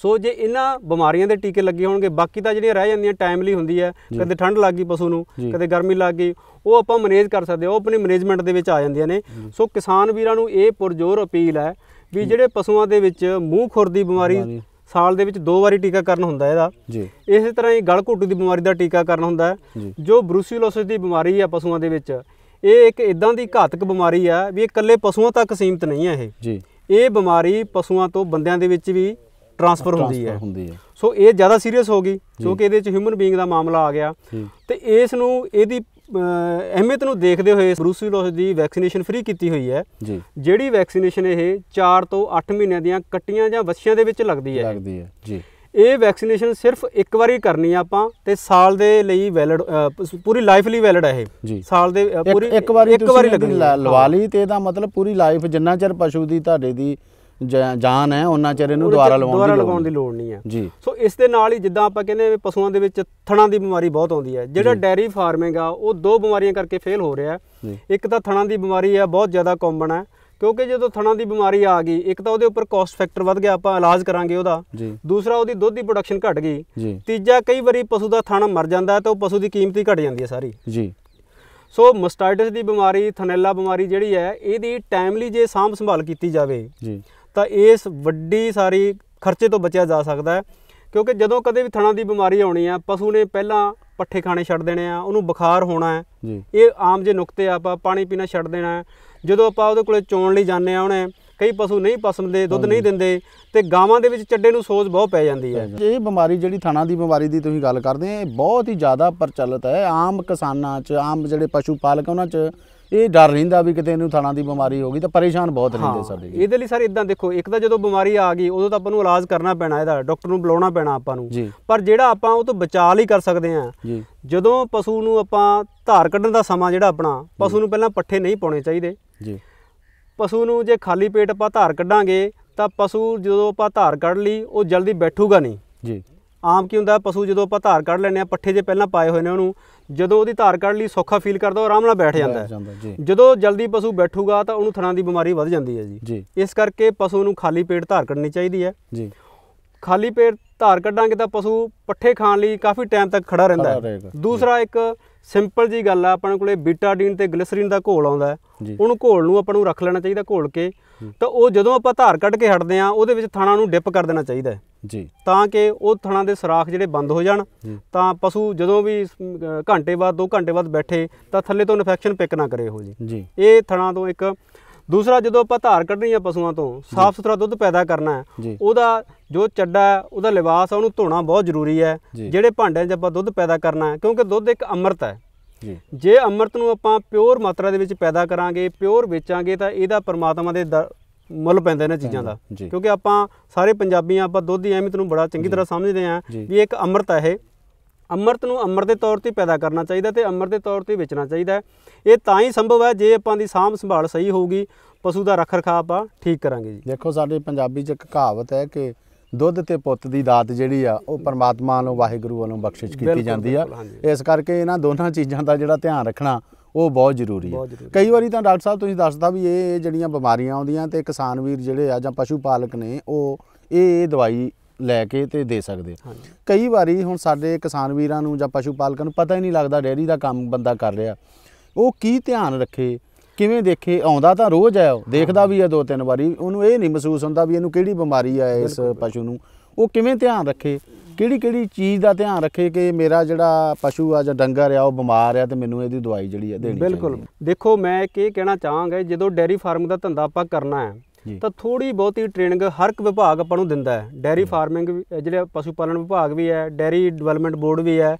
ਸੋ ਜੇ ਇਹਨਾਂ ਬਿਮਾਰੀਆਂ ਦੇ ਟੀਕੇ ਲੱਗੇ ਹੋਣਗੇ ਬਾਕੀ ਤਾਂ ਜਿਹੜੀਆਂ ਰਹਿ ਜਾਂਦੀਆਂ ਟਾਈਮਲੀ ਹੁੰਦੀ ਹੈ ਕਦੇ ਠੰਡ ਲੱਗ ਗਈ ਪਸ਼ੂ ਨੂੰ ਕਦੇ ਗਰਮੀ ਲੱਗ ਗਈ ਉਹ ਆਪਾਂ ਮੈਨੇਜ ਕਰ ਸਕਦੇ ਉਹ ਆਪਣੀ ਮੈਨੇਜਮੈਂਟ ਦੇ ਵਿੱਚ ਆ ਜਾਂਦੀਆਂ ਨੇ ਸੋ ਕਿਸਾਨ ਵੀਰਾਂ ਨੂੰ ਇਹ ਪੁਰਜੋਰ ਅਪੀਲ ਹੈ ਵੀ ਜਿਹੜੇ ਪਸ਼ੂਆਂ ਦੇ ਵਿੱਚ ਮੂੰਹ ਖੁਰ ਦੀ ਬਿਮਾਰੀ ਸਾਲ ਦੇ ਵਿੱਚ ਦੋ ਵਾਰੀ ਟੀਕਾਕਰਨ ਹੁੰਦਾ ਇਹਦਾ ਜੀ ਇਸੇ ਤਰ੍ਹਾਂ ਹੀ ਗਲ ਘੁੱਟੂ ਦੀ ਬਿਮਾਰੀ ਦਾ ਟੀਕਾਕਰਨ ਹੁੰਦਾ ਹੈ ਜੋ ਬਰੂਸੀਲੋਸਿਸ ਦੀ ਬਿਮਾਰੀ ਹੈ ਪਸ਼ੂਆਂ ਦੇ ਵਿੱਚ ਇਹ ਇੱਕ ਇਦਾਂ ਦੀ ਘਾਤਕ ਬਿਮਾਰੀ ਆ ਵੀ ਇਹ ਇਕੱਲੇ ਪਸ਼ੂਆਂ ਤੱਕ ਸੀਮਤ ਨਹੀਂ ਹੈ ਇਹ ਜੀ ਇਹ ਬਿਮਾਰੀ ਪਸ਼ੂਆਂ ਤੋਂ ਬੰਦਿਆਂ ਦੇ ਵਿੱਚ ਵੀ ਟਰਾਂਸਫਰ ਹੁੰਦੀ ਹੈ ਸੋ ਇਹ ਜ਼ਿਆਦਾ ਸੀਰੀਅਸ ਹੋ ਗਈ ਕਿਉਂਕਿ ਇਹਦੇ ਵਿੱਚ ਹਿਊਮਨ ਬੀਇੰਗ ਦਾ ਮਾਮਲਾ ਆ ਗਿਆ ਤੇ ਇਸ ਨੂੰ ਇਹਦੀ ਅਹਿਮੀਅਤ ਨੂੰ ਦੇਖਦੇ ਹੋਏ ਬਰੂਸੀਲੋਸ ਦੀ ਵੈਕਸੀਨੇਸ਼ਨ ਫ੍ਰੀ ਕੀਤੀ ਹੋਈ ਹੈ ਜੀ ਜਿਹੜੀ ਵੈਕਸੀਨੇਸ਼ਨ ਇਹ 4 ਤੋਂ 8 ਮਹੀਨਿਆਂ ਦੀਆਂ ਕੱਟੀਆਂ ਜਾਂ ਵੱਛੀਆਂ ਦੇ ਵਿੱਚ ਲੱਗਦੀ ਹੈ ਲੱਗਦੀ ਹੈ ਜੀ ਇਹ ਵੈਕਸੀਨੇਸ਼ਨ ਸਿਰਫ ਇੱਕ ਵਾਰੀ ਕਰਨੀ ਆ ਆਪਾਂ ਤੇ ਸਾਲ ਦੇ ਲਈ ਵੈਲਿਡ ਪੂਰੀ ਲਾਈਫ ਲਈ ਵੈਲਿਡ ਹੈ ਇਹ ਸਾਲ ਦੇ ਪੂਰੀ ਇੱਕ ਵਾਰੀ ਇੱਕ ਲਵਾ ਲਈ ਤੇ ਇਹਦਾ ਮਤਲਬ ਪੂਰੀ ਲਾਈਫ ਜਿੰਨਾ ਚਿਰ ਪਸ਼ੂ ਦੀ ਤੁਹਾਡੇ ਦੀ ਜਾਨ ਹੈ ਉਹਨਾਂ ਚਿਰ ਇਹਨੂੰ ਦੁਬਾਰਾ ਲਵਾਉਣ ਦੀ ਲਗਾਉਣ ਦੀ ਲੋੜ ਨਹੀਂ ਹੈ ਜੀ ਸੋ ਇਸ ਦੇ ਨਾਲ ਹੀ ਜਿੱਦਾਂ ਆਪਾਂ ਕਹਿੰਦੇ ਆ ਪਸ਼ੂਆਂ ਦੇ ਵਿੱਚ ਥਣਾਂ ਦੀ ਬਿਮਾਰੀ ਬਹੁਤ ਆਉਂਦੀ ਹੈ ਜਿਹੜਾ ਡੈਰੀ ਫਾਰਮਿੰਗ ਆ ਉਹ ਦੋ ਬਿਮਾਰੀਆਂ ਕਰਕੇ ਫੇਲ ਹੋ ਰਿਹਾ ਇੱਕ ਤਾਂ ਥਣਾਂ ਦੀ ਬਿਮਾਰੀ ਆ ਬਹੁਤ ਜ਼ਿਆਦਾ ਕਾਮਨ ਹੈ ਕਿਉਂਕਿ ਜਦੋਂ ਥਣਾਂ ਦੀ ਬਿਮਾਰੀ ਆ ਗਈ ਇੱਕ ਤਾਂ ਉਹਦੇ ਉੱਪਰ ਕਾਸਟ ਫੈਕਟਰ ਵੱਧ ਗਿਆ ਆਪਾਂ ਇਲਾਜ ਕਰਾਂਗੇ ਉਹਦਾ ਦੂਸਰਾ ਉਹਦੀ ਦੁੱਧ ਦੀ ਪ੍ਰੋਡਕਸ਼ਨ ਘਟ ਗਈ ਤੀਜਾ ਕਈ ਵਾਰੀ ਪਸ਼ੂ ਦਾ ਥਣ ਮਰ ਜਾਂਦਾ ਤਾਂ ਉਹ ਪਸ਼ੂ ਦੀ ਕੀਮਤ ਹੀ ਘਟ ਜਾਂਦੀ ਹੈ ਸਾਰੀ ਜੀ ਸੋ ਮਸਟਾਈਟਿਸ ਦੀ ਬਿਮਾਰੀ ਥਨੈਲਾ ਬਿਮਾਰੀ ਜਿਹੜੀ ਹੈ ਇਹਦੀ ਟਾਈਮਲੀ ਜੇ ਸਾਂਭ ਸੰਭਾਲ ਕੀਤੀ ਜਾਵੇ ਜੀ ਤਾਂ ਇਸ ਵੱਡੀ ਸਾਰੀ ਖਰਚੇ ਤੋਂ ਬਚਿਆ ਜਾ ਸਕਦਾ ਹੈ ਕਿਉਂਕਿ ਜਦੋਂ ਕਦੇ ਵੀ ਥਣਾ ਦੀ ਬਿਮਾਰੀ ਆਉਣੀ ਆ ਪਸ਼ੂ ਨੇ ਪਹਿਲਾਂ ਪੱਠੇ ਖਾਣੇ ਛੱਡ ਦੇਣੇ ਆ ਉਹਨੂੰ ਬੁਖਾਰ ਹੋਣਾ ਹੈ ਇਹ ਆਮ ਜੇ ਨੁਕਤੇ ਆਪਾਂ ਪਾਣੀ ਪੀਣਾ ਛੱਡ ਦੇਣਾ ਜਦੋਂ ਆਪਾਂ ਉਹਦੇ ਕੋਲੇ ਚੋਣ ਲਈ ਜਾਂਦੇ ਆ ਉਹਨੇ ਕਈ ਪਸ਼ੂ ਨਹੀਂ ਪਸੰਦੇ ਦੁੱਧ ਨਹੀਂ ਦਿੰਦੇ ਤੇ ਗਾਵਾਂ ਦੇ ਵਿੱਚ ਚੱਡੇ ਨੂੰ ਸੋਜ ਬਹੁਤ ਪੈ ਜਾਂਦੀ ਹੈ ਇਹ ਬਿਮਾਰੀ ਜਿਹੜੀ ਥਣਾ ਦੀ ਬਿਮਾਰੀ ਦੀ ਤੁਸੀਂ ਗੱਲ ਕਰਦੇ ਆ ਇਹ ਬਹੁਤ ਹੀ ਜ਼ਿਆਦਾ ਪ੍ਰਚਲਿਤ ਹੈ ਆਮ ਕਿਸਾਨਾਂ 'ਚ ਆਮ ਜਿਹੜੇ ਪਸ਼ੂ ਪਾਲਕ ਉਹਨਾਂ 'ਚ ਇਹ ਡਰ ਰਹਿੰਦਾ ਵੀ ਕਿਤੇ ਇਹਨੂੰ ਥਣਾ ਦੀ ਬਿਮਾਰੀ ਹੋ ਗਈ ਤਾਂ ਪਰੇਸ਼ਾਨ ਬਹੁਤ ਰਹਿੰਦੇ ਸਾਡੇ ਜੀ ਇਹਦੇ ਲਈ ਸਰ ਇਦਾਂ ਦੇਖੋ ਇੱਕ ਤਾਂ ਜਦੋਂ ਬਿਮਾਰੀ ਆ ਗਈ ਉਦੋਂ ਤਾਂ ਆਪਾਂ ਨੂੰ ਇਲਾਜ ਕਰਨਾ ਪੈਣਾ ਇਹਦਾ ਡਾਕਟਰ ਨੂੰ ਬੁਲਾਉਣਾ ਪੈਣਾ ਆਪਾਂ ਨੂੰ ਪਰ ਜਿਹੜਾ ਆਪਾਂ ਉਹ ਤੋਂ ਬਚਾ ਲਈ ਕਰ ਸਕਦੇ ਆ ਜਦੋਂ ਪਸ਼ੂ ਨੂੰ ਆਪਾਂ ਧਾਰ ਕੱਢਣ ਦਾ ਸਮਾਂ ਜਿਹੜਾ ਆਪਣਾ ਪਸ਼ੂ ਨੂੰ ਪਹਿਲਾਂ ਪੱਠੇ ਨਹੀਂ ਪਾਉਣੇ ਚਾਹੀਦੇ ਜੀ ਪਸ਼ੂ ਨੂੰ ਜੇ ਖਾਲੀ ਪੇਟ ਆਪਾਂ ਧਾਰ ਕੱਢਾਂਗੇ ਤਾਂ ਪਸ਼ੂ ਜਦੋਂ ਆਪਾਂ ਧਾਰ ਕੱਢ ਲਈ ਉਹ ਜਲਦੀ ਬੈਠੂਗਾ ਨਹੀਂ ਜੀ ਆਮ ਕੀ ਹੁੰਦਾ ਪਸ਼ੂ ਜਦੋਂ ਆਪਾਂ ਧਾਰ ਕੱਢ ਲੈਨੇ ਆ ਪੱਠੇ ਜੇ ਪਹਿਲਾਂ ਪਾਏ ਹੋਏ ਨੇ ਉਹਨੂੰ ਜਦੋਂ ਉਹਦੀ ਧਾਰ ਕੱਢ ਲਈ ਸੌਖਾ ਫੀਲ ਕਰਦਾ ਉਹ ਆਰਾਮ ਨਾਲ ਬੈਠ ਜਾਂਦਾ ਹੈ ਜਦੋਂ ਜਲਦੀ ਪਸ਼ੂ ਬੈਠੂਗਾ ਤਾਂ ਉਹਨੂੰ ਥਣਾਂ ਦੀ ਬਿਮਾਰੀ ਵੱਧ ਜਾਂਦੀ ਹੈ ਜੀ ਇਸ ਕਰਕੇ ਪਸ਼ੂ ਨੂੰ ਖਾਲੀ ਪੇਟ ਧਾਰ ਕੱਢਣੀ ਚਾਹੀਦੀ ਹੈ ਜੀ ਖਾਲੀ ਪੇਟ ਧਾਰ ਕੱਢਾਂਗੇ ਤਾਂ ਪਸ਼ੂ ਪੱਠੇ ਖਾਣ ਲਈ ਕਾਫੀ ਟਾਈਮ ਤੱਕ ਖੜਾ ਰਹਿੰਦਾ ਹੈ ਦੂਸਰਾ ਇੱਕ ਸਿੰਪਲ ਜੀ ਗੱਲ ਆ ਆਪਣੇ ਕੋਲੇ ਬੀਟਾਡੀਨ ਤੇ ਗਲਿਸਰੀਨ ਦਾ ਘੋਲ ਆਉਂਦਾ ਹੈ ਉਹਨੂੰ ਘੋਲ ਨੂੰ ਆਪਾਂ ਨੂੰ ਰੱਖ ਲੈਣਾ ਚਾਹੀਦਾ ਘੋਲ ਕੇ ਤਾਂ ਉਹ ਜਦੋਂ ਆਪਾਂ ਧਾਰ ਕੱਢ ਕੇ ਹਟਦੇ ਆ ਉਹਦੇ ਵਿੱਚ ਥਣਾ ਨੂੰ ਡਿਪ ਕਰ ਦੇਣਾ ਚਾਹੀਦਾ ਹੈ ਜੀ ਤਾਂ ਕਿ ਉਹ ਥਣਾ ਦੇ ਸਰਾਖ ਜਿਹੜੇ ਬੰਦ ਹੋ ਜਾਣ ਤਾਂ ਪਸ਼ੂ ਜਦੋਂ ਵੀ ਘੰਟੇ ਬਾਅਦ 2 ਘੰਟੇ ਬਾਅਦ ਬੈਠੇ ਤਾਂ ਥੱਲੇ ਤੋਂ ਇਨਫੈਕਸ਼ਨ ਪਿਕ ਨਾ ਕਰੇ ਉਹ ਜੀ ਇਹ ਥਣਾ ਤੋਂ ਇੱਕ ਦੂਸਰਾ ਜਦੋਂ ਆਪਾਂ ਧਾਰ ਕੱਢਣੀ ਆ ਪਸ਼ੂਆਂ ਤੋਂ ਸਾਫ਼ ਸੁਥਰਾ ਦੁੱਧ ਪੈਦਾ ਕਰਨਾ ਹੈ ਉਹਦਾ ਜੋ ਚੱਡਾ ਉਹਦਾ ਲਿਬਾਸ ਆ ਉਹਨੂੰ ਧੋਣਾ ਬਹੁਤ ਜ਼ਰੂਰੀ ਹੈ ਜਿਹੜੇ ਭਾਂਡਿਆਂ 'ਚ ਆਪਾਂ ਦੁੱਧ ਪੈਦਾ ਕਰਨਾ ਹੈ ਕਿਉਂਕਿ ਦੁੱਧ ਇੱਕ ਅੰਮ੍ਰਿਤ ਹੈ ਜੇ ਅੰਮ੍ਰਿਤ ਨੂੰ ਆਪਾਂ ਪਿਓਰ ਮਾਤਰਾ ਦੇ ਵਿੱਚ ਪੈਦਾ ਕਰਾਂਗੇ ਪਿਓਰ ਵੇਚਾਂਗੇ ਤਾਂ ਇਹਦਾ ਪਰਮਾਤਮਾ ਦੇ ਮੁੱਲ ਪੈਂਦੇ ਨੇ ਚੀਜ਼ਾਂ ਦਾ ਕਿਉਂਕਿ ਆਪਾਂ ਸਾਰੇ ਪੰਜਾਬੀਆਂ ਆਪਾਂ ਦੁੱਧ ਦੀ ਅਹਿਮੀਅਤ ਨੂੰ ਬੜਾ ਚੰਗੀ ਤਰ੍ਹਾਂ ਸਮਝਦੇ ਆਂ ਵੀ ਇੱਕ ਅੰਮ੍ਰਿਤ ਹੈ ਇਹ ਅੰਮ੍ਰਿਤ ਨੂੰ ਅੰਮ੍ਰਿਤ ਦੇ ਤੌਰ ਤੇ ਪੈਦਾ ਕਰਨਾ ਚਾਹੀਦਾ ਤੇ ਅੰਮ੍ਰਿਤ ਦੇ ਤੌਰ ਤੇ ਵੇਚਣਾ ਚਾਹੀਦਾ ਇਹ ਤਾਂ ਹੀ ਸੰਭਵ ਹੈ ਜੇ ਆਪਾਂ ਦੀ ਸਾਂਭ ਸੰਭਾਲ ਸਹੀ ਹੋਊਗੀ ਪਸ਼ੂ ਦਾ ਰੱਖ-ਰਖਾਅ ਆਪਾਂ ਠੀਕ ਕਰਾਂਗੇ ਜੀ ਦੇਖੋ ਸਾਡੇ ਪੰਜਾਬੀ 'ਚ ਇੱਕ ਕਹਾਵਤ ਹੈ ਕਿ ਦੁੱਧ ਤੇ ਪੁੱਤ ਦੀ ਦਾਤ ਜਿਹੜੀ ਆ ਉਹ ਪਰਮਾਤਮਾ ਨੂੰ ਵਾਹਿਗੁਰੂ ਵੱਲੋਂ ਬਖਸ਼ਿਸ਼ ਕੀਤੀ ਜਾਂਦੀ ਆ ਇਸ ਕਰਕੇ ਇਹਨਾਂ ਦੋਨਾਂ ਚੀਜ਼ਾਂ ਦਾ ਜਿਹੜਾ ਧਿਆਨ ਰੱਖਣਾ ਉਹ ਬਹੁਤ ਜ਼ਰੂਰੀ ਹੈ ਕਈ ਵਾਰੀ ਤਾਂ ਡਾਕਟਰ ਸਾਹਿਬ ਤੁਸੀਂ ਦੱਸਦਾ ਵੀ ਇਹ ਜਿਹੜੀਆਂ ਬਿਮਾਰੀਆਂ ਆਉਂਦੀਆਂ ਤੇ ਕਿਸਾਨ ਵੀਰ ਜਿਹੜੇ ਆ ਜਾਂ ਪਸ਼ੂ ਪਾਲਕ ਨੇ ਉਹ ਇਹ ਦਵਾਈ ਲੈ ਕੇ ਤੇ ਦੇ ਸਕਦੇ ਕਈ ਵਾਰੀ ਹੁਣ ਸਾਡੇ ਕਿਸਾਨ ਵੀਰਾਂ ਨੂੰ ਜਾਂ ਪਸ਼ੂ ਪਾਲਕਾਂ ਨੂੰ ਪਤਾ ਹੀ ਨਹੀਂ ਲੱਗਦਾ ਡੇਅਰੀ ਦਾ ਕੰਮ ਬੰਦਾ ਕਰ ਰਿਹਾ ਉਹ ਕੀ ਧਿਆਨ ਰੱਖੇ ਕਿਵੇਂ ਦੇਖੇ ਆਉਂਦਾ ਤਾਂ ਰੋਜ਼ ਆਇਓ ਦੇਖਦਾ ਵੀ ਹੈ ਦੋ ਤਿੰਨ ਵਾਰੀ ਉਹਨੂੰ ਇਹ ਨਹੀਂ ਮਹਿਸੂਸ ਹੁੰਦਾ ਵੀ ਇਹਨੂੰ ਕਿਹੜੀ ਬਿਮਾਰੀ ਆ ਇਸ ਪਸ਼ੂ ਨੂੰ ਉਹ ਕਿਵੇਂ ਧਿਆਨ ਰੱਖੇ ਕਿਹੜੀ ਕਿਹੜੀ ਚੀਜ਼ ਦਾ ਧਿਆਨ ਰੱਖੇ ਕਿ ਮੇਰਾ ਜਿਹੜਾ ਪਸ਼ੂ ਆ ਜਾਂ ਡੰਗਰ ਆ ਉਹ ਬਿਮਾਰ ਆ ਤੇ ਮੈਨੂੰ ਇਹਦੀ ਦਵਾਈ ਜਿਹੜੀ ਆ ਦੇਣੀ ਬਿਲਕੁਲ ਦੇਖੋ ਮੈਂ ਇਹ ਕਹਿਣਾ ਚਾਹਾਂਗਾ ਜਦੋਂ ਡੇਅਰੀ ਫਾਰਮ ਦਾ ਧੰਦਾ ਆਪਾਂ ਕਰਨਾ ਹੈ ਤਾਂ ਥੋੜੀ ਬਹੁਤੀ ਟ੍ਰੇਨਿੰਗ ਹਰ ਇੱਕ ਵਿਭਾਗ ਆਪਾਂ ਨੂੰ ਦਿੰਦਾ ਹੈ ਡੈਰੀ ਫਾਰਮਿੰਗ ਜਿਹੜੇ ਪਸ਼ੂ ਪਾਲਣ ਵਿਭਾਗ ਵੀ ਹੈ ਡੈਰੀ ਡਿਵੈਲਪਮੈਂਟ ਬੋਰਡ ਵੀ ਹੈ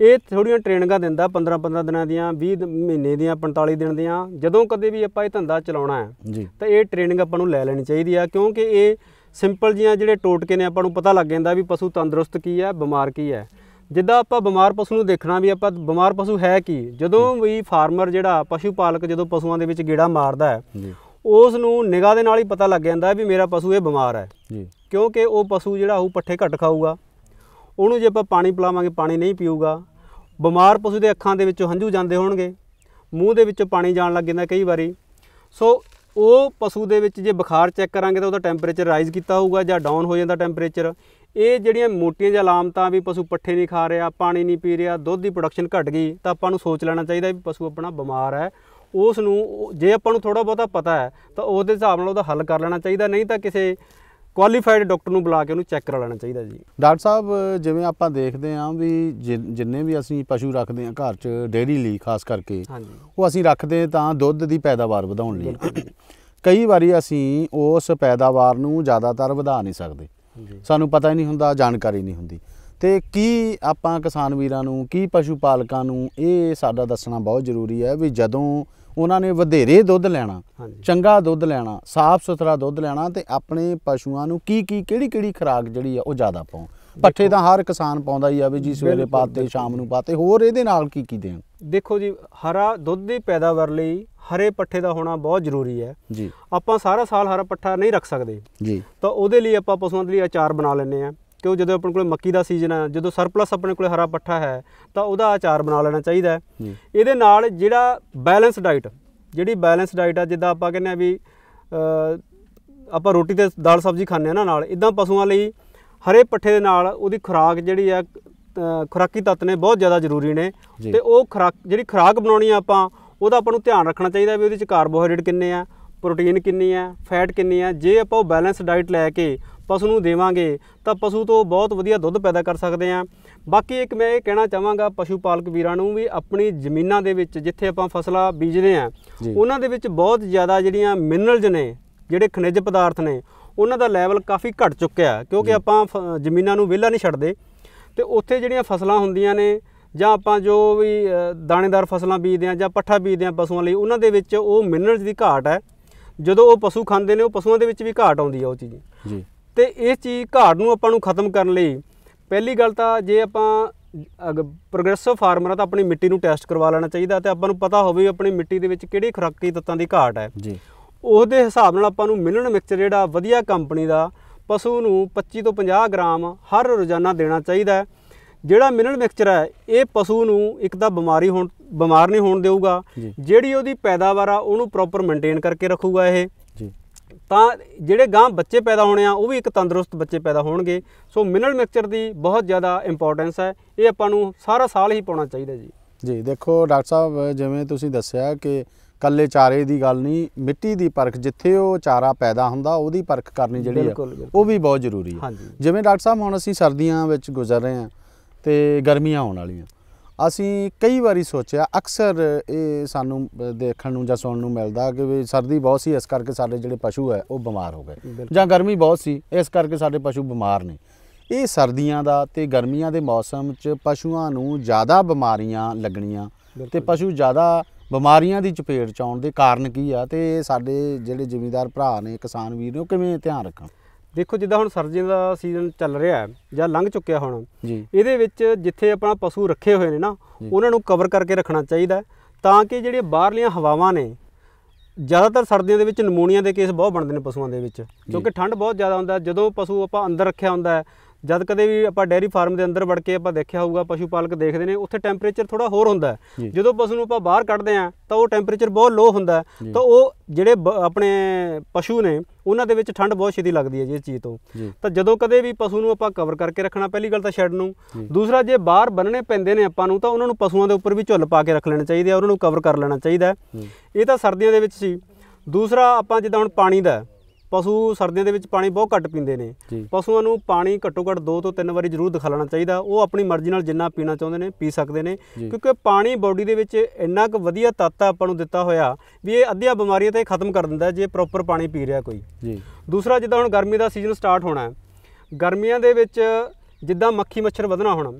ਇਹ ਥੋੜੀਆਂ ਟ੍ਰੇਨਿੰਗਾਂ ਦਿੰਦਾ 15 15 ਦਿਨਾਂ ਦੀਆਂ 20 ਮਹੀਨੇ ਦੀਆਂ 45 ਦਿਨ ਦੀਆਂ ਜਦੋਂ ਕਦੇ ਵੀ ਆਪਾਂ ਇਹ ਧੰਦਾ ਚਲਾਉਣਾ ਹੈ ਤਾਂ ਇਹ ਟ੍ਰੇਨਿੰਗ ਆਪਾਂ ਨੂੰ ਲੈ ਲੈਣੀ ਚਾਹੀਦੀ ਆ ਕਿਉਂਕਿ ਇਹ ਸਿੰਪਲ ਜੀਆਂ ਜਿਹੜੇ ਟੋਟਕੇ ਨੇ ਆਪਾਂ ਨੂੰ ਪਤਾ ਲੱਗ ਜਾਂਦਾ ਵੀ ਪਸ਼ੂ ਤੰਦਰੁਸਤ ਕੀ ਹੈ ਬਿਮਾਰ ਕੀ ਹੈ ਜਿੱਦਾਂ ਆਪਾਂ ਬਿਮਾਰ ਪਸ਼ੂ ਨੂੰ ਦੇਖਣਾ ਵੀ ਆਪਾਂ ਬਿਮਾਰ ਪਸ਼ੂ ਹੈ ਕੀ ਜਦੋਂ ਵੀ ਫਾਰਮਰ ਜਿਹੜਾ ਪਸ਼ੂ ਪਾਲਕ ਜਦੋਂ ਪਸ਼ੂਆਂ ਦੇ ਵਿੱਚ ਗੇੜਾ ਮਾਰਦਾ ਹੈ ਉਸ ਨੂੰ ਨਿਗਾਹ ਦੇ ਨਾਲ ਹੀ ਪਤਾ ਲੱਗ ਜਾਂਦਾ ਵੀ ਮੇਰਾ ਪਸ਼ੂ ਇਹ ਬਿਮਾਰ ਹੈ ਜੀ ਕਿਉਂਕਿ ਉਹ ਪਸ਼ੂ ਜਿਹੜਾ ਉਹ ਪੱਠੇ ਘੱਟ ਖਾਊਗਾ ਉਹਨੂੰ ਜੇ ਆਪਾਂ ਪਾਣੀ ਪਿਲਾਵਾਂਗੇ ਪਾਣੀ ਨਹੀਂ ਪੀਊਗਾ ਬਿਮਾਰ ਪਸ਼ੂ ਦੇ ਅੱਖਾਂ ਦੇ ਵਿੱਚੋਂ ਹੰਝੂ ਜਾਂਦੇ ਹੋਣਗੇ ਮੂੰਹ ਦੇ ਵਿੱਚੋਂ ਪਾਣੀ ਜਾਣ ਲੱਗ ਜਾਂਦਾ ਕਈ ਵਾਰੀ ਸੋ ਉਹ ਪਸ਼ੂ ਦੇ ਵਿੱਚ ਜੇ ਬੁਖਾਰ ਚੈੱਕ ਕਰਾਂਗੇ ਤਾਂ ਉਹਦਾ ਟੈਂਪਰੇਚਰ ਰਾਈਜ਼ ਕੀਤਾ ਹੋਊਗਾ ਜਾਂ ਡਾਊਨ ਹੋ ਜਾਂਦਾ ਟੈਂਪਰੇਚਰ ਇਹ ਜਿਹੜੀਆਂ ਮੋਟੀਆਂ ਜਿਹੀਆਂ ਅਲਾਮਤਾਂ ਵੀ ਪਸ਼ੂ ਪੱਠੇ ਨਹੀਂ ਖਾ ਰਿਹਾ ਪਾਣੀ ਨਹੀਂ ਪੀ ਰਿਹਾ ਦੁੱਧ ਦੀ ਪ੍ਰੋਡਕਸ਼ਨ ਘਟ ਗਈ ਤਾਂ ਆਪਾਂ ਨੂੰ ਸੋਚ ਲੈਣਾ ਚਾਹੀਦਾ ਵੀ ਪਸ਼ੂ ਆਪਣਾ ਬਿਮਾਰ ਹੈ ਉਸ ਨੂੰ ਜੇ ਆਪਾਂ ਨੂੰ ਥੋੜਾ ਬਹੁਤਾ ਪਤਾ ਹੈ ਤਾਂ ਉਹਦੇ ਹਿਸਾਬ ਨਾਲ ਉਹਦਾ ਹੱਲ ਕਰ ਲੈਣਾ ਚਾਹੀਦਾ ਨਹੀਂ ਤਾਂ ਕਿਸੇ ਕੁਆਲੀਫਾਈਡ ਡਾਕਟਰ ਨੂੰ ਬੁਲਾ ਕੇ ਉਹਨੂੰ ਚੈੱਕ ਕਰਾ ਲੈਣਾ ਚਾਹੀਦਾ ਜੀ ਡਾਕਟਰ ਸਾਹਿਬ ਜਿਵੇਂ ਆਪਾਂ ਦੇਖਦੇ ਆਂ ਵੀ ਜਿੰਨੇ ਵੀ ਅਸੀਂ ਪਸ਼ੂ ਰੱਖਦੇ ਆਂ ਘਰ 'ਚ ਡੇਰੀ ਲਈ ਖਾਸ ਕਰਕੇ ਉਹ ਅਸੀਂ ਰੱਖਦੇ ਤਾਂ ਦੁੱਧ ਦੀ ਪੈਦਾਵਾਰ ਵਧਾਉਣ ਲਈ ਕਈ ਵਾਰੀ ਅਸੀਂ ਉਸ ਪੈਦਾਵਾਰ ਨੂੰ ਜ਼ਿਆਦਾਤਰ ਵਧਾ ਨਹੀਂ ਸਕਦੇ ਸਾਨੂੰ ਪਤਾ ਹੀ ਨਹੀਂ ਹੁੰਦਾ ਜਾਣਕਾਰੀ ਨਹੀਂ ਹੁੰਦੀ ਤੇ ਕੀ ਆਪਾਂ ਕਿਸਾਨ ਵੀਰਾਂ ਨੂੰ ਕੀ ਪਸ਼ੂ ਪਾਲਕਾਂ ਨੂੰ ਇਹ ਸਾਡਾ ਦੱਸਣਾ ਬਹੁਤ ਜ਼ਰੂਰੀ ਹੈ ਵੀ ਜਦੋਂ ਉਹਨਾਂ ਨੇ ਵਧੇਰੇ ਦੁੱਧ ਲੈਣਾ ਚੰਗਾ ਦੁੱਧ ਲੈਣਾ ਸਾਫ਼ ਸੁਥਰਾ ਦੁੱਧ ਲੈਣਾ ਤੇ ਆਪਣੇ ਪਸ਼ੂਆਂ ਨੂੰ ਕੀ ਕੀ ਕਿਹੜੀ ਕਿਹੜੀ ਖੁਰਾਕ ਜਿਹੜੀ ਆ ਉਹ ਜ਼ਿਆਦਾ ਪਾਉ ਪੱਠੇ ਤਾਂ ਹਰ ਕਿਸਾਨ ਪਾਉਂਦਾ ਹੀ ਆ ਵੀ ਜੀ ਸਵੇਰੇ ਪਾਤੇ ਸ਼ਾਮ ਨੂੰ ਪਾਤੇ ਹੋਰ ਇਹਦੇ ਨਾਲ ਕੀ ਕੀ ਦੇਣ ਦੇਖੋ ਜੀ ਹਰਾ ਦੁੱਧ ਦੀ ਪੈਦਾਵਾਰ ਲਈ ਹਰੇ ਪੱਠੇ ਦਾ ਹੋਣਾ ਬਹੁਤ ਜ਼ਰੂਰੀ ਹੈ ਜੀ ਆਪਾਂ ਸਾਰਾ ਸਾਲ ਹਰਾ ਪੱਠਾ ਨਹੀਂ ਰੱਖ ਸਕਦੇ ਜੀ ਤਾਂ ਉਹਦੇ ਲਈ ਆਪਾਂ ਪਸ਼ੂਆਂ ਦੇ ਲਈ ਆਚਾਰ ਬਣਾ ਲੈਂਦੇ ਆ ਕਿ ਉਹ ਜਦੋਂ ਆਪਣੇ ਕੋਲ ਮੱਕੀ ਦਾ ਸੀਜ਼ਨ ਆ ਜਦੋਂ ਸਰਪਲਸ ਆਪਣੇ ਕੋਲ ਹਰਾ ਪੱਠਾ ਹੈ ਤਾਂ ਉਹਦਾ ਆਚਾਰ ਬਣਾ ਲੈਣਾ ਚਾਹੀਦਾ ਇਹਦੇ ਨਾਲ ਜਿਹੜਾ ਬੈਲੈਂਸ ਡਾਈਟ ਜਿਹੜੀ ਬੈਲੈਂਸ ਡਾਈਟ ਆ ਜਿੱਦਾਂ ਆਪਾਂ ਕਹਿੰਦੇ ਆ ਵੀ ਆਪਾਂ ਰੋਟੀ ਤੇ ਦਾਲ ਸਬਜ਼ੀ ਖਾਂਦੇ ਆ ਨਾ ਨਾਲ ਇਦਾਂ ਪਸ਼ੂਆਂ ਲਈ ਹਰੇ ਪੱਠੇ ਦੇ ਨਾਲ ਉਹਦੀ ਖੁਰਾਕ ਜਿਹੜੀ ਆ ਖੁਰਾਕੀ ਤੱਤ ਨੇ ਬਹੁਤ ਜ਼ਿਆਦਾ ਜ਼ਰੂਰੀ ਨੇ ਤੇ ਉਹ ਖੁਰਾਕ ਜਿਹੜੀ ਖੁਰਾਕ ਬਣਾਉਣੀ ਆ ਆਪਾਂ ਉਹਦਾ ਆਪਾਂ ਨੂੰ ਧਿਆਨ ਰੱਖਣਾ ਚਾਹੀਦਾ ਵੀ ਉਹਦੇ ਚ ਕਾਰਬੋਹਾਈਡਰੇਟ ਕਿੰਨੇ ਆ ਪ੍ਰੋਟੀਨ ਕਿੰਨੀ ਆ ਫੈਟ ਕਿੰਨੀ ਆ ਜੇ ਆਪਾਂ ਉਹ ਬੈਲੈਂਸ ਡਾਈਟ ਲੈ ਕੇ ਪਸ਼ੂ ਨੂੰ ਦੇਵਾਂਗੇ ਤਾਂ ਪਸ਼ੂ ਤੋਂ ਬਹੁਤ ਵਧੀਆ ਦੁੱਧ ਪੈਦਾ ਕਰ ਸਕਦੇ ਆ ਬਾਕੀ ਇੱਕ ਮੈਂ ਇਹ ਕਹਿਣਾ ਚਾਹਾਂਗਾ ਪਸ਼ੂ ਪਾਲਕ ਵੀਰਾਂ ਨੂੰ ਵੀ ਆਪਣੀ ਜ਼ਮੀਨਾਂ ਦੇ ਵਿੱਚ ਜਿੱਥੇ ਆਪਾਂ ਫਸਲਾਂ ਬੀਜਦੇ ਆ ਉਹਨਾਂ ਦੇ ਵਿੱਚ ਬਹੁਤ ਜ਼ਿਆਦਾ ਜਿਹੜੀਆਂ ਮਿਨਰਲਜ਼ ਨੇ ਜਿਹੜੇ ਖਣਿਜ ਪਦਾਰਥ ਨੇ ਉਹਨਾਂ ਦਾ ਲੈਵਲ ਕਾਫੀ ਘਟ ਚੁੱਕਿਆ ਕਿਉਂਕਿ ਆਪਾਂ ਜ਼ਮੀਨਾਂ ਨੂੰ ਵਿਹਲਾ ਨਹੀਂ ਛੱਡਦੇ ਤੇ ਉੱਥੇ ਜਿਹੜੀਆਂ ਫਸਲਾਂ ਹੁੰਦੀਆਂ ਨੇ ਜਾਂ ਆਪਾਂ ਜੋ ਵੀ ਦਾਣੇਦਾਰ ਫਸਲਾਂ ਬੀਜਦੇ ਆ ਜਾਂ ਪੱਠਾ ਬੀਜਦੇ ਆ ਪਸ਼ੂਆਂ ਲਈ ਉਹਨਾਂ ਦੇ ਵਿੱਚ ਉਹ ਮਿਨਰਲਸ ਦੀ ਘਾਟ ਹੈ ਜਦੋਂ ਉਹ ਪਸ਼ੂ ਖਾਂਦੇ ਨੇ ਉਹ ਪਸ਼ੂਆਂ ਦੇ ਵਿੱਚ ਵੀ ਘਾਟ ਆਉਂਦੀ ਆ ਉਹ ਚੀਜ਼ ਜੀ ਤੇ ਇਸ ਚੀਜ਼ ਘਾੜ ਨੂੰ ਆਪਾਂ ਨੂੰ ਖਤਮ ਕਰਨ ਲਈ ਪਹਿਲੀ ਗੱਲ ਤਾਂ ਜੇ ਆਪਾਂ ਪ੍ਰੋਗਰੈਸਿਵ ਫਾਰਮਰ ਆ ਤਾਂ ਆਪਣੀ ਮਿੱਟੀ ਨੂੰ ਟੈਸਟ ਕਰਵਾ ਲੈਣਾ ਚਾਹੀਦਾ ਤੇ ਆਪਾਂ ਨੂੰ ਪਤਾ ਹੋਵੇ ਆਪਣੀ ਮਿੱਟੀ ਦੇ ਵਿੱਚ ਕਿਹੜੀ ਖੁਰਾਕੀ ਤੱਤਾਂ ਦੀ ਘਾਟ ਹੈ ਜੀ ਉਹਦੇ ਹਿਸਾਬ ਨਾਲ ਆਪਾਂ ਨੂੰ ਮਿਲਣ ਮਿਕਸਚਰ ਜਿਹੜਾ ਵਧੀਆ ਕੰਪਨੀ ਦਾ ਪਸ਼ੂ ਨੂੰ 25 ਤੋਂ 50 ਗ੍ਰਾਮ ਹਰ ਰੋਜ਼ਾਨਾ ਦੇਣਾ ਚਾਹੀਦਾ ਜਿਹੜਾ ਮਿਨਰਲ ਮਿਕਸਚਰ ਹੈ ਇਹ ਪਸ਼ੂ ਨੂੰ ਇੱਕ ਤਾਂ ਬਿਮਾਰੀ ਹੋਣ ਬਿਮਾਰ ਨਹੀਂ ਹੋਣ ਦੇਊਗਾ ਜਿਹੜੀ ਉਹਦੀ ਪੈਦਾਵਾਰ ਆ ਉਹਨੂੰ ਪ੍ਰੋਪਰ ਮੇਨਟੇਨ ਕਰਕੇ ਰੱਖੂਗਾ ਇਹ ਤਾਂ ਜਿਹੜੇ ਗਾਂ ਬੱਚੇ ਪੈਦਾ ਹੋਣੇ ਆ ਉਹ ਵੀ ਇੱਕ ਤੰਦਰੁਸਤ ਬੱਚੇ ਪੈਦਾ ਹੋਣਗੇ ਸੋ ਮਿਨਰਲ ਮਿਕਸਚਰ ਦੀ ਬਹੁਤ ਜ਼ਿਆਦਾ ਇੰਪੋਰਟੈਂਸ ਹੈ ਇਹ ਆਪਾਂ ਨੂੰ ਸਾਰਾ ਸਾਲ ਹੀ ਪਾਉਣਾ ਚਾਹੀਦਾ ਜੀ ਜੀ ਦੇਖੋ ਡਾਕਟਰ ਸਾਹਿਬ ਜਿਵੇਂ ਤੁਸੀਂ ਦੱਸਿਆ ਕਿ ਕੱਲੇ ਚਾਰੇ ਦੀ ਗੱਲ ਨਹੀਂ ਮਿੱਟੀ ਦੀ ਪਰਖ ਜਿੱਥੇ ਉਹ ਚਾਰਾ ਪੈਦਾ ਹੁੰਦਾ ਉਹਦੀ ਪਰਖ ਕਰਨੀ ਜਿਹੜੀ ਹੈ ਉਹ ਵੀ ਬਹੁਤ ਜ਼ਰੂਰੀ ਹੈ ਜਿਵੇਂ ਡਾਕਟਰ ਸਾਹਿਬ ਹੁਣ ਅਸੀਂ ਸਰਦੀਆਂ ਵਿੱਚ ਗੁਜ਼ਰ ਰਹੇ ਹਾਂ ਤੇ ਗਰਮੀਆਂ ਆਉਣ ਵਾਲੀਆਂ ਅਸੀਂ ਕਈ ਵਾਰੀ ਸੋਚਿਆ ਅਕਸਰ ਇਹ ਸਾਨੂੰ ਦੇਖਣ ਨੂੰ ਜਾਂ ਸੁਣਨ ਨੂੰ ਮਿਲਦਾ ਕਿ ਵੀ ਸਰਦੀ ਬਹੁਤ ਸੀ ਇਸ ਕਰਕੇ ਸਾਡੇ ਜਿਹੜੇ ਪਸ਼ੂ ਹੈ ਉਹ ਬਿਮਾਰ ਹੋ ਗਏ ਜਾਂ ਗਰਮੀ ਬਹੁਤ ਸੀ ਇਸ ਕਰਕੇ ਸਾਡੇ ਪਸ਼ੂ ਬਿਮਾਰ ਨੇ ਇਹ ਸਰਦੀਆਂ ਦਾ ਤੇ ਗਰਮੀਆਂ ਦੇ ਮੌਸਮ 'ਚ ਪਸ਼ੂਆਂ ਨੂੰ ਜ਼ਿਆਦਾ ਬਿਮਾਰੀਆਂ ਲੱਗਣੀਆਂ ਤੇ ਪਸ਼ੂ ਜ਼ਿਆਦਾ ਬਿਮਾਰੀਆਂ ਦੀ ਚਪੇਟ ਚ ਆਉਣ ਦੇ ਕਾਰਨ ਕੀ ਆ ਤੇ ਸਾਡੇ ਜਿਹੜੇ ਜ਼ਿਮੀਂਦਾਰ ਭਰਾ ਨੇ ਕਿਸਾਨ ਵੀਰ ਨੇ ਉਹ ਕਿਵੇਂ ਧਿਆਨ ਰੱਖਣ ਦੇਖੋ ਜਿੱਦਾਂ ਹੁਣ ਸਰਦੀਆਂ ਦਾ ਸੀਜ਼ਨ ਚੱਲ ਰਿਹਾ ਹੈ ਜਾਂ ਲੰਘ ਚੁੱਕਿਆ ਹੁਣ ਜੀ ਇਹਦੇ ਵਿੱਚ ਜਿੱਥੇ ਆਪਣਾ ਪਸ਼ੂ ਰੱਖੇ ਹੋਏ ਨੇ ਨਾ ਉਹਨਾਂ ਨੂੰ ਕਵਰ ਕਰਕੇ ਰੱਖਣਾ ਚਾਹੀਦਾ ਤਾਂ ਕਿ ਜਿਹੜੀਆਂ ਬਾਹਰਲੀਆਂ ਹਵਾਵਾਂ ਨੇ ਜ਼ਿਆਦਾਤਰ ਸਰਦੀਆਂ ਦੇ ਵਿੱਚ ਨਮੂਨੀਆਂ ਦੇ ਕੇਸ ਬਹੁਤ ਬਣਦੇ ਨੇ ਪਸ਼ੂਆਂ ਦੇ ਵਿੱਚ ਕਿਉਂਕਿ ਠੰਡ ਬਹੁਤ ਜ਼ਿਆਦਾ ਹੁੰਦਾ ਜਦੋਂ ਪਸ਼ੂ ਆਪਾਂ ਅੰਦਰ ਰੱਖਿਆ ਹੁੰਦਾ ਜਦ ਕਦੇ ਵੀ ਆਪਾਂ ਡੈਰੀ ਫਾਰਮ ਦੇ ਅੰਦਰ ਵੜ ਕੇ ਆਪਾਂ ਦੇਖਿਆ ਹੋਊਗਾ ਪਸ਼ੂ ਪਾਲਕ ਦੇਖਦੇ ਨੇ ਉੱਥੇ ਟੈਂਪਰੇਚਰ ਥੋੜਾ ਹੋਰ ਹੁੰਦਾ ਜਦੋਂ ਪਸ਼ੂ ਨੂੰ ਆਪਾਂ ਬਾਹਰ ਕੱਢਦੇ ਆ ਤਾਂ ਉਹ ਟੈਂਪਰੇਚਰ ਬਹੁਤ ਲੋ ਹੁੰਦਾ ਤਾਂ ਉਹ ਜਿਹੜੇ ਆਪਣੇ ਪਸ਼ੂ ਨੇ ਉਹਨਾਂ ਦੇ ਵਿੱਚ ਠੰਡ ਬਹੁਤ ਛੇਤੀ ਲੱਗਦੀ ਹੈ ਜੀ ਇਸ ਚੀਜ਼ ਤੋਂ ਤਾਂ ਜਦੋਂ ਕਦੇ ਵੀ ਪਸ਼ੂ ਨੂੰ ਆਪਾਂ ਕਵਰ ਕਰਕੇ ਰੱਖਣਾ ਪਹਿਲੀ ਗੱਲ ਤਾਂ ਸ਼ੈੱਡ ਨੂੰ ਦੂਸਰਾ ਜੇ ਬਾਹਰ ਬੰਨਣੇ ਪੈਂਦੇ ਨੇ ਆਪਾਂ ਨੂੰ ਤਾਂ ਉਹਨਾਂ ਨੂੰ ਪਸ਼ੂਆਂ ਦੇ ਉੱਪਰ ਵੀ ਝੁੱਲ ਪਾ ਕੇ ਰੱਖ ਲੈਣਾ ਚਾਹੀਦਾ ਉਹਨਾਂ ਨੂੰ ਕਵਰ ਕਰ ਲੈਣਾ ਚਾਹੀਦਾ ਇਹ ਤਾਂ ਸਰਦੀਆਂ ਦੇ ਵਿੱਚ ਸੀ ਦੂਸਰਾ ਆਪਾਂ ਜਿੱਦਾਂ ਹੁਣ ਪਾਣੀ ਦਾ ਪਸ਼ੂ ਸਰਦੀਆਂ ਦੇ ਵਿੱਚ ਪਾਣੀ ਬਹੁਤ ਘੱਟ ਪੀਂਦੇ ਨੇ ਪਸ਼ੂਆਂ ਨੂੰ ਪਾਣੀ ਘੱਟੋ ਘੱਟ 2 ਤੋਂ 3 ਵਾਰੀ ਜ਼ਰੂਰ ਦਿਖਾਲਣਾ ਚਾਹੀਦਾ ਉਹ ਆਪਣੀ ਮਰਜ਼ੀ ਨਾਲ ਜਿੰਨਾ ਪੀਣਾ ਚਾਹੁੰਦੇ ਨੇ ਪੀ ਸਕਦੇ ਨੇ ਕਿਉਂਕਿ ਪਾਣੀ ਬਾਡੀ ਦੇ ਵਿੱਚ ਇੰਨਾ ਕੁ ਵਧੀਆ ਤੱਤ ਆਪਾਂ ਨੂੰ ਦਿੱਤਾ ਹੋਇਆ ਵੀ ਇਹ ਅੱਧੀਆਂ ਬਿਮਾਰੀਆਂ ਤਾਂ ਇਹ ਖਤਮ ਕਰ ਦਿੰਦਾ ਜੇ ਪ੍ਰੋਪਰ ਪਾਣੀ ਪੀ ਰਿਹਾ ਕੋਈ ਜੀ ਦੂਸਰਾ ਜਿੱਦਾਂ ਹੁਣ ਗਰਮੀ ਦਾ ਸੀਜ਼ਨ ਸਟਾਰਟ ਹੋਣਾ ਗਰਮੀਆਂ ਦੇ ਵਿੱਚ ਜਿੱਦਾਂ ਮੱਖੀ ਮੱਛਰ ਵਧਣਾ ਹੋਣਾ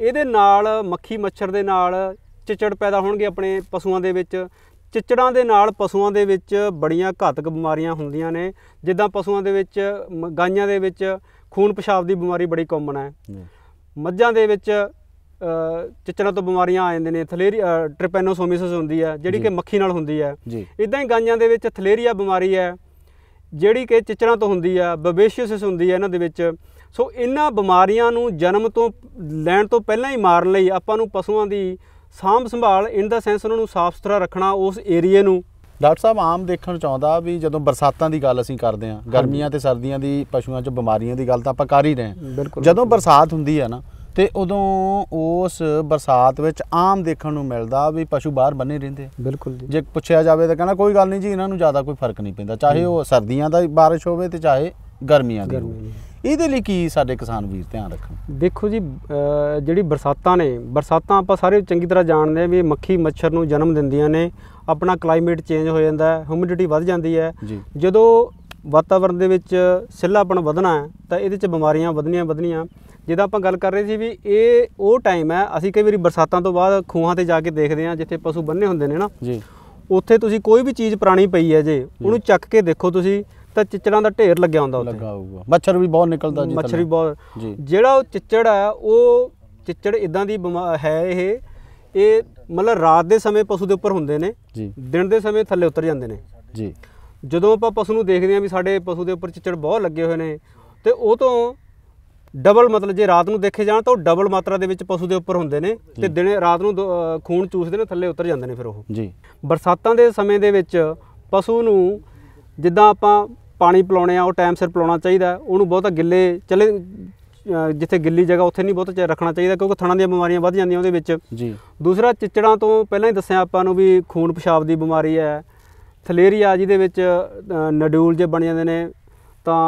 ਇਹਦੇ ਨਾਲ ਮੱਖੀ ਮੱਛਰ ਦੇ ਨਾਲ ਚਿਚੜ ਪੈਦਾ ਹੋਣਗੇ ਆਪਣੇ ਪਸ਼ੂਆਂ ਦੇ ਵਿੱਚ ਚਿੱਚੜਾਂ ਦੇ ਨਾਲ ਪਸ਼ੂਆਂ ਦੇ ਵਿੱਚ ਬੜੀਆਂ ਘਾਤਕ ਬਿਮਾਰੀਆਂ ਹੁੰਦੀਆਂ ਨੇ ਜਿੱਦਾਂ ਪਸ਼ੂਆਂ ਦੇ ਵਿੱਚ ਗਾਈਆਂ ਦੇ ਵਿੱਚ ਖੂਨ ਪਿਸ਼ਾਬ ਦੀ ਬਿਮਾਰੀ ਬੜੀ ਕਾਮਨ ਹੈ ਮੱਝਾਂ ਦੇ ਵਿੱਚ ਚਿੱਚੜਾਂ ਤੋਂ ਬਿਮਾਰੀਆਂ ਆ ਜਾਂਦੇ ਨੇ ਥਲੇਰੀ ਟ੍ਰਿਪੈਨੋਸੋਮਿਸਿਸ ਹੁੰਦੀ ਹੈ ਜਿਹੜੀ ਕਿ ਮੱਖੀ ਨਾਲ ਹੁੰਦੀ ਹੈ ਇਦਾਂ ਹੀ ਗਾਈਆਂ ਦੇ ਵਿੱਚ ਥਲੇਰੀਆ ਬਿਮਾਰੀ ਹੈ ਜਿਹੜੀ ਕਿ ਚਿਚੜਾਂ ਤੋਂ ਹੁੰਦੀ ਆ ਬਬੇਸ਼ੀਅਸਿਸ ਹੁੰਦੀ ਆ ਇਹਨਾਂ ਦੇ ਵਿੱਚ ਸੋ ਇਹਨਾਂ ਬਿਮਾਰੀਆਂ ਨੂੰ ਜਨਮ ਤੋਂ ਲੈਣ ਤੋਂ ਪਹਿਲਾਂ ਹੀ ਮਾਰਨ ਲਈ ਆਪਾਂ ਨੂੰ ਪਸ਼ੂਆਂ ਦੀ ਸਾਂਭ ਸੰਭਾਲ ਇਨ ਦਾ ਸੈਂਸ ਉਹਨਾਂ ਨੂੰ ਸਾਫ਼ ਸੁਥਰਾ ਰੱਖਣਾ ਉਸ ਏਰੀਏ ਨੂੰ ਡਾਕਟਰ ਸਾਹਿਬ ਆਮ ਦੇਖਣ ਚਾਹੁੰਦਾ ਵੀ ਜਦੋਂ ਬਰਸਾਤਾਂ ਦੀ ਗੱਲ ਅਸੀਂ ਕਰਦੇ ਆਂ ਗਰਮੀਆਂ ਤੇ ਸਰਦੀਆਂ ਦੀ ਪਸ਼ੂਆਂ 'ਚ ਬਿਮਾਰੀਆਂ ਦੀ ਗੱਲ ਤਾਂ ਆਪਾਂ ਕਰ ਹੀ ਰਹੇ ਹਾਂ ਜਦੋਂ ਬਰਸਾਤ ਹੁੰਦੀ ਹੈ ਨਾ ਤੇ ਉਦੋਂ ਉਸ ਬਰਸਾਤ ਵਿੱਚ ਆਮ ਦੇਖਣ ਨੂੰ ਮਿਲਦਾ ਵੀ ਪਸ਼ੂ ਬਾਹਰ ਬੰਨੇ ਰਹਿੰਦੇ ਬਿਲਕੁਲ ਜੀ ਜੇ ਪੁੱਛਿਆ ਜਾਵੇ ਤਾਂ ਕਹਿੰਦਾ ਕੋਈ ਗੱਲ ਨਹੀਂ ਜੀ ਇਹਨਾਂ ਨੂੰ ਜ਼ਿਆਦਾ ਕੋਈ ਫਰਕ ਨਹੀਂ ਪੈਂਦਾ ਚਾਹੇ ਉਹ ਸਰਦੀਆਂ ਦਾ ਬਾਰਿਸ਼ ਹੋਵੇ ਤੇ ਚਾਹੇ ਗਰਮੀਆਂ ਦੀ ਹੋਵੇ ਇਹਦੇ ਲਈ ਕੀ ਸਾਡੇ ਕਿਸਾਨ ਵੀਰ ਧਿਆਨ ਰੱਖਣ ਦੇਖੋ ਜੀ ਜਿਹੜੀ ਬਰਸਾਤਾਂ ਨੇ ਬਰਸਾਤਾਂ ਆਪਾਂ ਸਾਰੇ ਚੰਗੀ ਤਰ੍ਹਾਂ ਜਾਣਦੇ ਆ ਵੀ ਮੱਖੀ ਮੱਛਰ ਨੂੰ ਜਨਮ ਦਿੰਦੀਆਂ ਨੇ ਆਪਣਾ ਕਲਾਈਮੇਟ ਚੇਂਜ ਹੋ ਜਾਂਦਾ ਹੈ ਹਿਊਮਿਡਿਟੀ ਵੱਧ ਜਾਂਦੀ ਹੈ ਜਦੋਂ ਵਾਤਾਵਰਣ ਦੇ ਵਿੱਚ ਸਿੱਲਾਪਣ ਵਧਣਾ ਹੈ ਤਾਂ ਇਹਦੇ 'ਚ ਬਿਮਾਰੀਆਂ ਵਧਣੀਆਂ ਵਧਣੀਆਂ ਜਿਹਦਾ ਆਪਾਂ ਗੱਲ ਕਰ ਰਹੇ ਸੀ ਵੀ ਇਹ ਉਹ ਟਾਈਮ ਹੈ ਅਸੀਂ ਕਈ ਵਾਰੀ ਬਰਸਾਤਾਂ ਤੋਂ ਬਾਅਦ ਖੂਹਾਂ ਤੇ ਜਾ ਕੇ ਦੇਖਦੇ ਆ ਜਿੱਥੇ ਪਸ਼ੂ ਬੰਨੇ ਹੁੰਦੇ ਨੇ ਨਾ ਜੀ ਉੱਥੇ ਤੁਸੀਂ ਕੋਈ ਵੀ ਚੀਜ਼ ਪੁਰਾਣੀ ਪਈ ਹੈ ਜੇ ਉਹਨੂੰ ਚੱਕ ਕੇ ਦੇਖੋ ਤੁਸੀਂ ਤਾਂ ਚਿੱਚੜਾਂ ਦਾ ਢੇਰ ਲੱਗਿਆ ਹੁੰਦਾ ਉੱਥੇ ਲੱਗਾ ਹੋਊਗਾ ਮੱਛਰ ਵੀ ਬਹੁਤ ਨਿਕਲਦਾ ਜੀ ਮੱਛਰ ਵੀ ਬਹੁਤ ਜਿਹੜਾ ਉਹ ਚਿੱਚੜ ਆ ਉਹ ਚਿੱਚੜ ਇਦਾਂ ਦੀ ਹੈ ਇਹ ਇਹ ਮਤਲਬ ਰਾਤ ਦੇ ਸਮੇਂ ਪਸ਼ੂ ਦੇ ਉੱਪਰ ਹੁੰਦੇ ਨੇ ਜੀ ਦਿਨ ਦੇ ਸਮੇਂ ਥੱਲੇ ਉਤਰ ਜਾਂਦੇ ਨੇ ਜੀ ਜਦੋਂ ਆਪਾਂ ਪਸ਼ੂ ਨੂੰ ਦੇਖਦੇ ਆਂ ਵੀ ਸਾਡੇ ਪਸ਼ੂ ਦੇ ਉੱਪਰ ਚਿੱਚੜ ਬਹੁਤ ਲੱਗੇ ਹੋਏ ਨੇ ਤੇ ਉਹ ਤੋਂ ਡਬਲ ਮਤਲਬ ਜੇ ਰਾਤ ਨੂੰ ਦੇਖੇ ਜਾਣ ਤਾਂ ਉਹ ਡਬਲ ਮਾਤਰਾ ਦੇ ਵਿੱਚ ਪਸ਼ੂ ਦੇ ਉੱਪਰ ਹੁੰਦੇ ਨੇ ਤੇ ਦਿਨੇ ਰਾਤ ਨੂੰ ਖੂਨ ਚੂਸਦੇ ਨੇ ਥੱਲੇ ਉਤਰ ਜਾਂਦੇ ਨੇ ਫਿਰ ਉਹ ਜੀ ਬਰਸਾਤਾਂ ਦੇ ਸਮੇਂ ਦੇ ਵਿੱਚ ਪਸ਼ੂ ਨੂੰ ਜਿੱਦਾਂ ਆਪਾਂ ਪਾਣੀ ਪਲਾਉਣੇ ਆ ਉਹ ਟਾਈਮ ਸਿਰ ਪਲਾਉਣਾ ਚਾਹੀਦਾ ਉਹਨੂੰ ਬਹੁਤਾ ਗਿੱਲੇ ਚਲੇ ਜਿੱਥੇ ਗਿੱਲੀ ਜਗ੍ਹਾ ਉੱਥੇ ਨਹੀਂ ਬਹੁਤ ਰੱਖਣਾ ਚਾਹੀਦਾ ਕਿਉਂਕਿ ਥਣਾ ਦੀਆਂ ਬਿਮਾਰੀਆਂ ਵੱਧ ਜਾਂਦੀਆਂ ਉਹਦੇ ਵਿੱਚ ਜੀ ਦੂਸਰਾ ਚਿਚੜਾਂ ਤੋਂ ਪਹਿਲਾਂ ਹੀ ਦੱਸਿਆ ਆਪਾਂ ਨੂੰ ਵੀ ਖੂਨ ਪਿਸ਼ਾਬ ਦੀ ਬਿਮਾਰੀ ਹੈ ਥਲੇਰੀਆ ਜਿਹਦੇ ਵਿੱਚ ਨਡੂਲ ਜੇ ਬਣ ਜਾਂਦੇ ਨੇ ਤਾਂ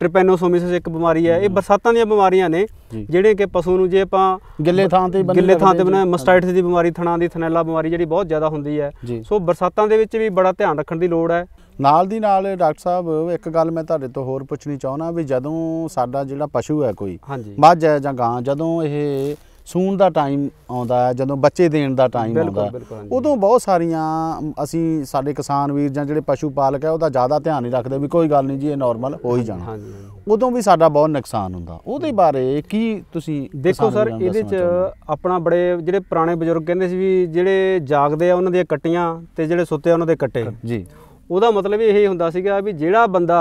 ਟ੍ਰਿਪੈਨੋਸੋਮਿਸਿਸ ਇੱਕ ਬਿਮਾਰੀ ਹੈ ਇਹ ਬਰਸਾਤਾਂ ਦੀਆਂ ਬਿਮਾਰੀਆਂ ਨੇ ਜਿਹੜੇ ਕਿ ਪਸ਼ੂ ਨੂੰ ਜੇ ਆਪਾਂ ਗਿੱਲੇ ਥਾਂ ਤੇ ਗਿੱਲੇ ਥਾਂ ਤੇ ਬਣਾ ਮਸਟਾਈਟਸ ਦੀ ਬਿਮਾਰੀ ਥਣਾ ਦੀ ਥਨੈਲਾ ਬਿਮਾਰੀ ਜਿਹੜੀ ਬਹੁਤ ਜ਼ਿਆਦਾ ਹੁੰਦੀ ਹੈ ਸੋ ਬਰਸਾਤਾਂ ਦੇ ਵਿੱਚ ਵੀ ਬੜਾ ਧਿਆਨ ਰੱਖਣ ਦੀ ਲੋੜ ਹੈ ਨਾਲ ਦੀ ਨਾਲ ਡਾਕਟਰ ਸਾਹਿਬ ਇੱਕ ਗੱਲ ਮੈਂ ਤੁਹਾਡੇ ਤੋਂ ਹੋਰ ਪੁੱਛਣੀ ਚਾਹਣਾ ਵੀ ਜਦੋਂ ਸਾਡਾ ਜਿਹੜਾ ਪਸ਼ੂ ਹੈ ਕੋਈ ਮੱਝ ਹੈ ਜਾਂ ਗਾਂ ਜਦੋਂ ਇਹ ਸੂਣ ਦਾ ਟਾਈਮ ਆਉਂਦਾ ਹੈ ਜਦੋਂ ਬੱਚੇ ਦੇਣ ਦਾ ਟਾਈਮ ਆਉਂਦਾ ਉਦੋਂ ਬਹੁਤ ਸਾਰੀਆਂ ਅਸੀਂ ਸਾਡੇ ਕਿਸਾਨ ਵੀਰ ਜਾਂ ਜਿਹੜੇ ਪਸ਼ੂ ਪਾਲਕ ਹੈ ਉਹਦਾ ਜ਼ਿਆਦਾ ਧਿਆਨ ਨਹੀਂ ਰੱਖਦੇ ਵੀ ਕੋਈ ਗੱਲ ਨਹੀਂ ਜੀ ਇਹ ਨਾਰਮਲ ਹੋ ਹੀ ਜਾਣਾ ਉਦੋਂ ਵੀ ਸਾਡਾ ਬਹੁਤ ਨੁਕਸਾਨ ਹੁੰਦਾ ਉਹਦੇ ਬਾਰੇ ਕੀ ਤੁਸੀਂ ਦੇਖੋ ਸਰ ਇਹਦੇ ਚ ਆਪਣਾ ਬੜੇ ਜਿਹੜੇ ਪੁਰਾਣੇ ਬਜ਼ੁਰਗ ਕਹਿੰਦੇ ਸੀ ਵੀ ਜਿਹੜੇ ਜਾਗਦੇ ਆ ਉਹਨਾਂ ਦੀਆਂ ਕੱਟੀਆਂ ਤੇ ਜਿਹੜੇ ਸੁੱਤੇ ਆ ਉਹਨਾਂ ਦੇ ਕੱਟੇ ਜੀ ਉਹਦਾ ਮਤਲਬ ਇਹ ਹੁੰਦਾ ਸੀਗਾ ਵੀ ਜਿਹੜਾ ਬੰਦਾ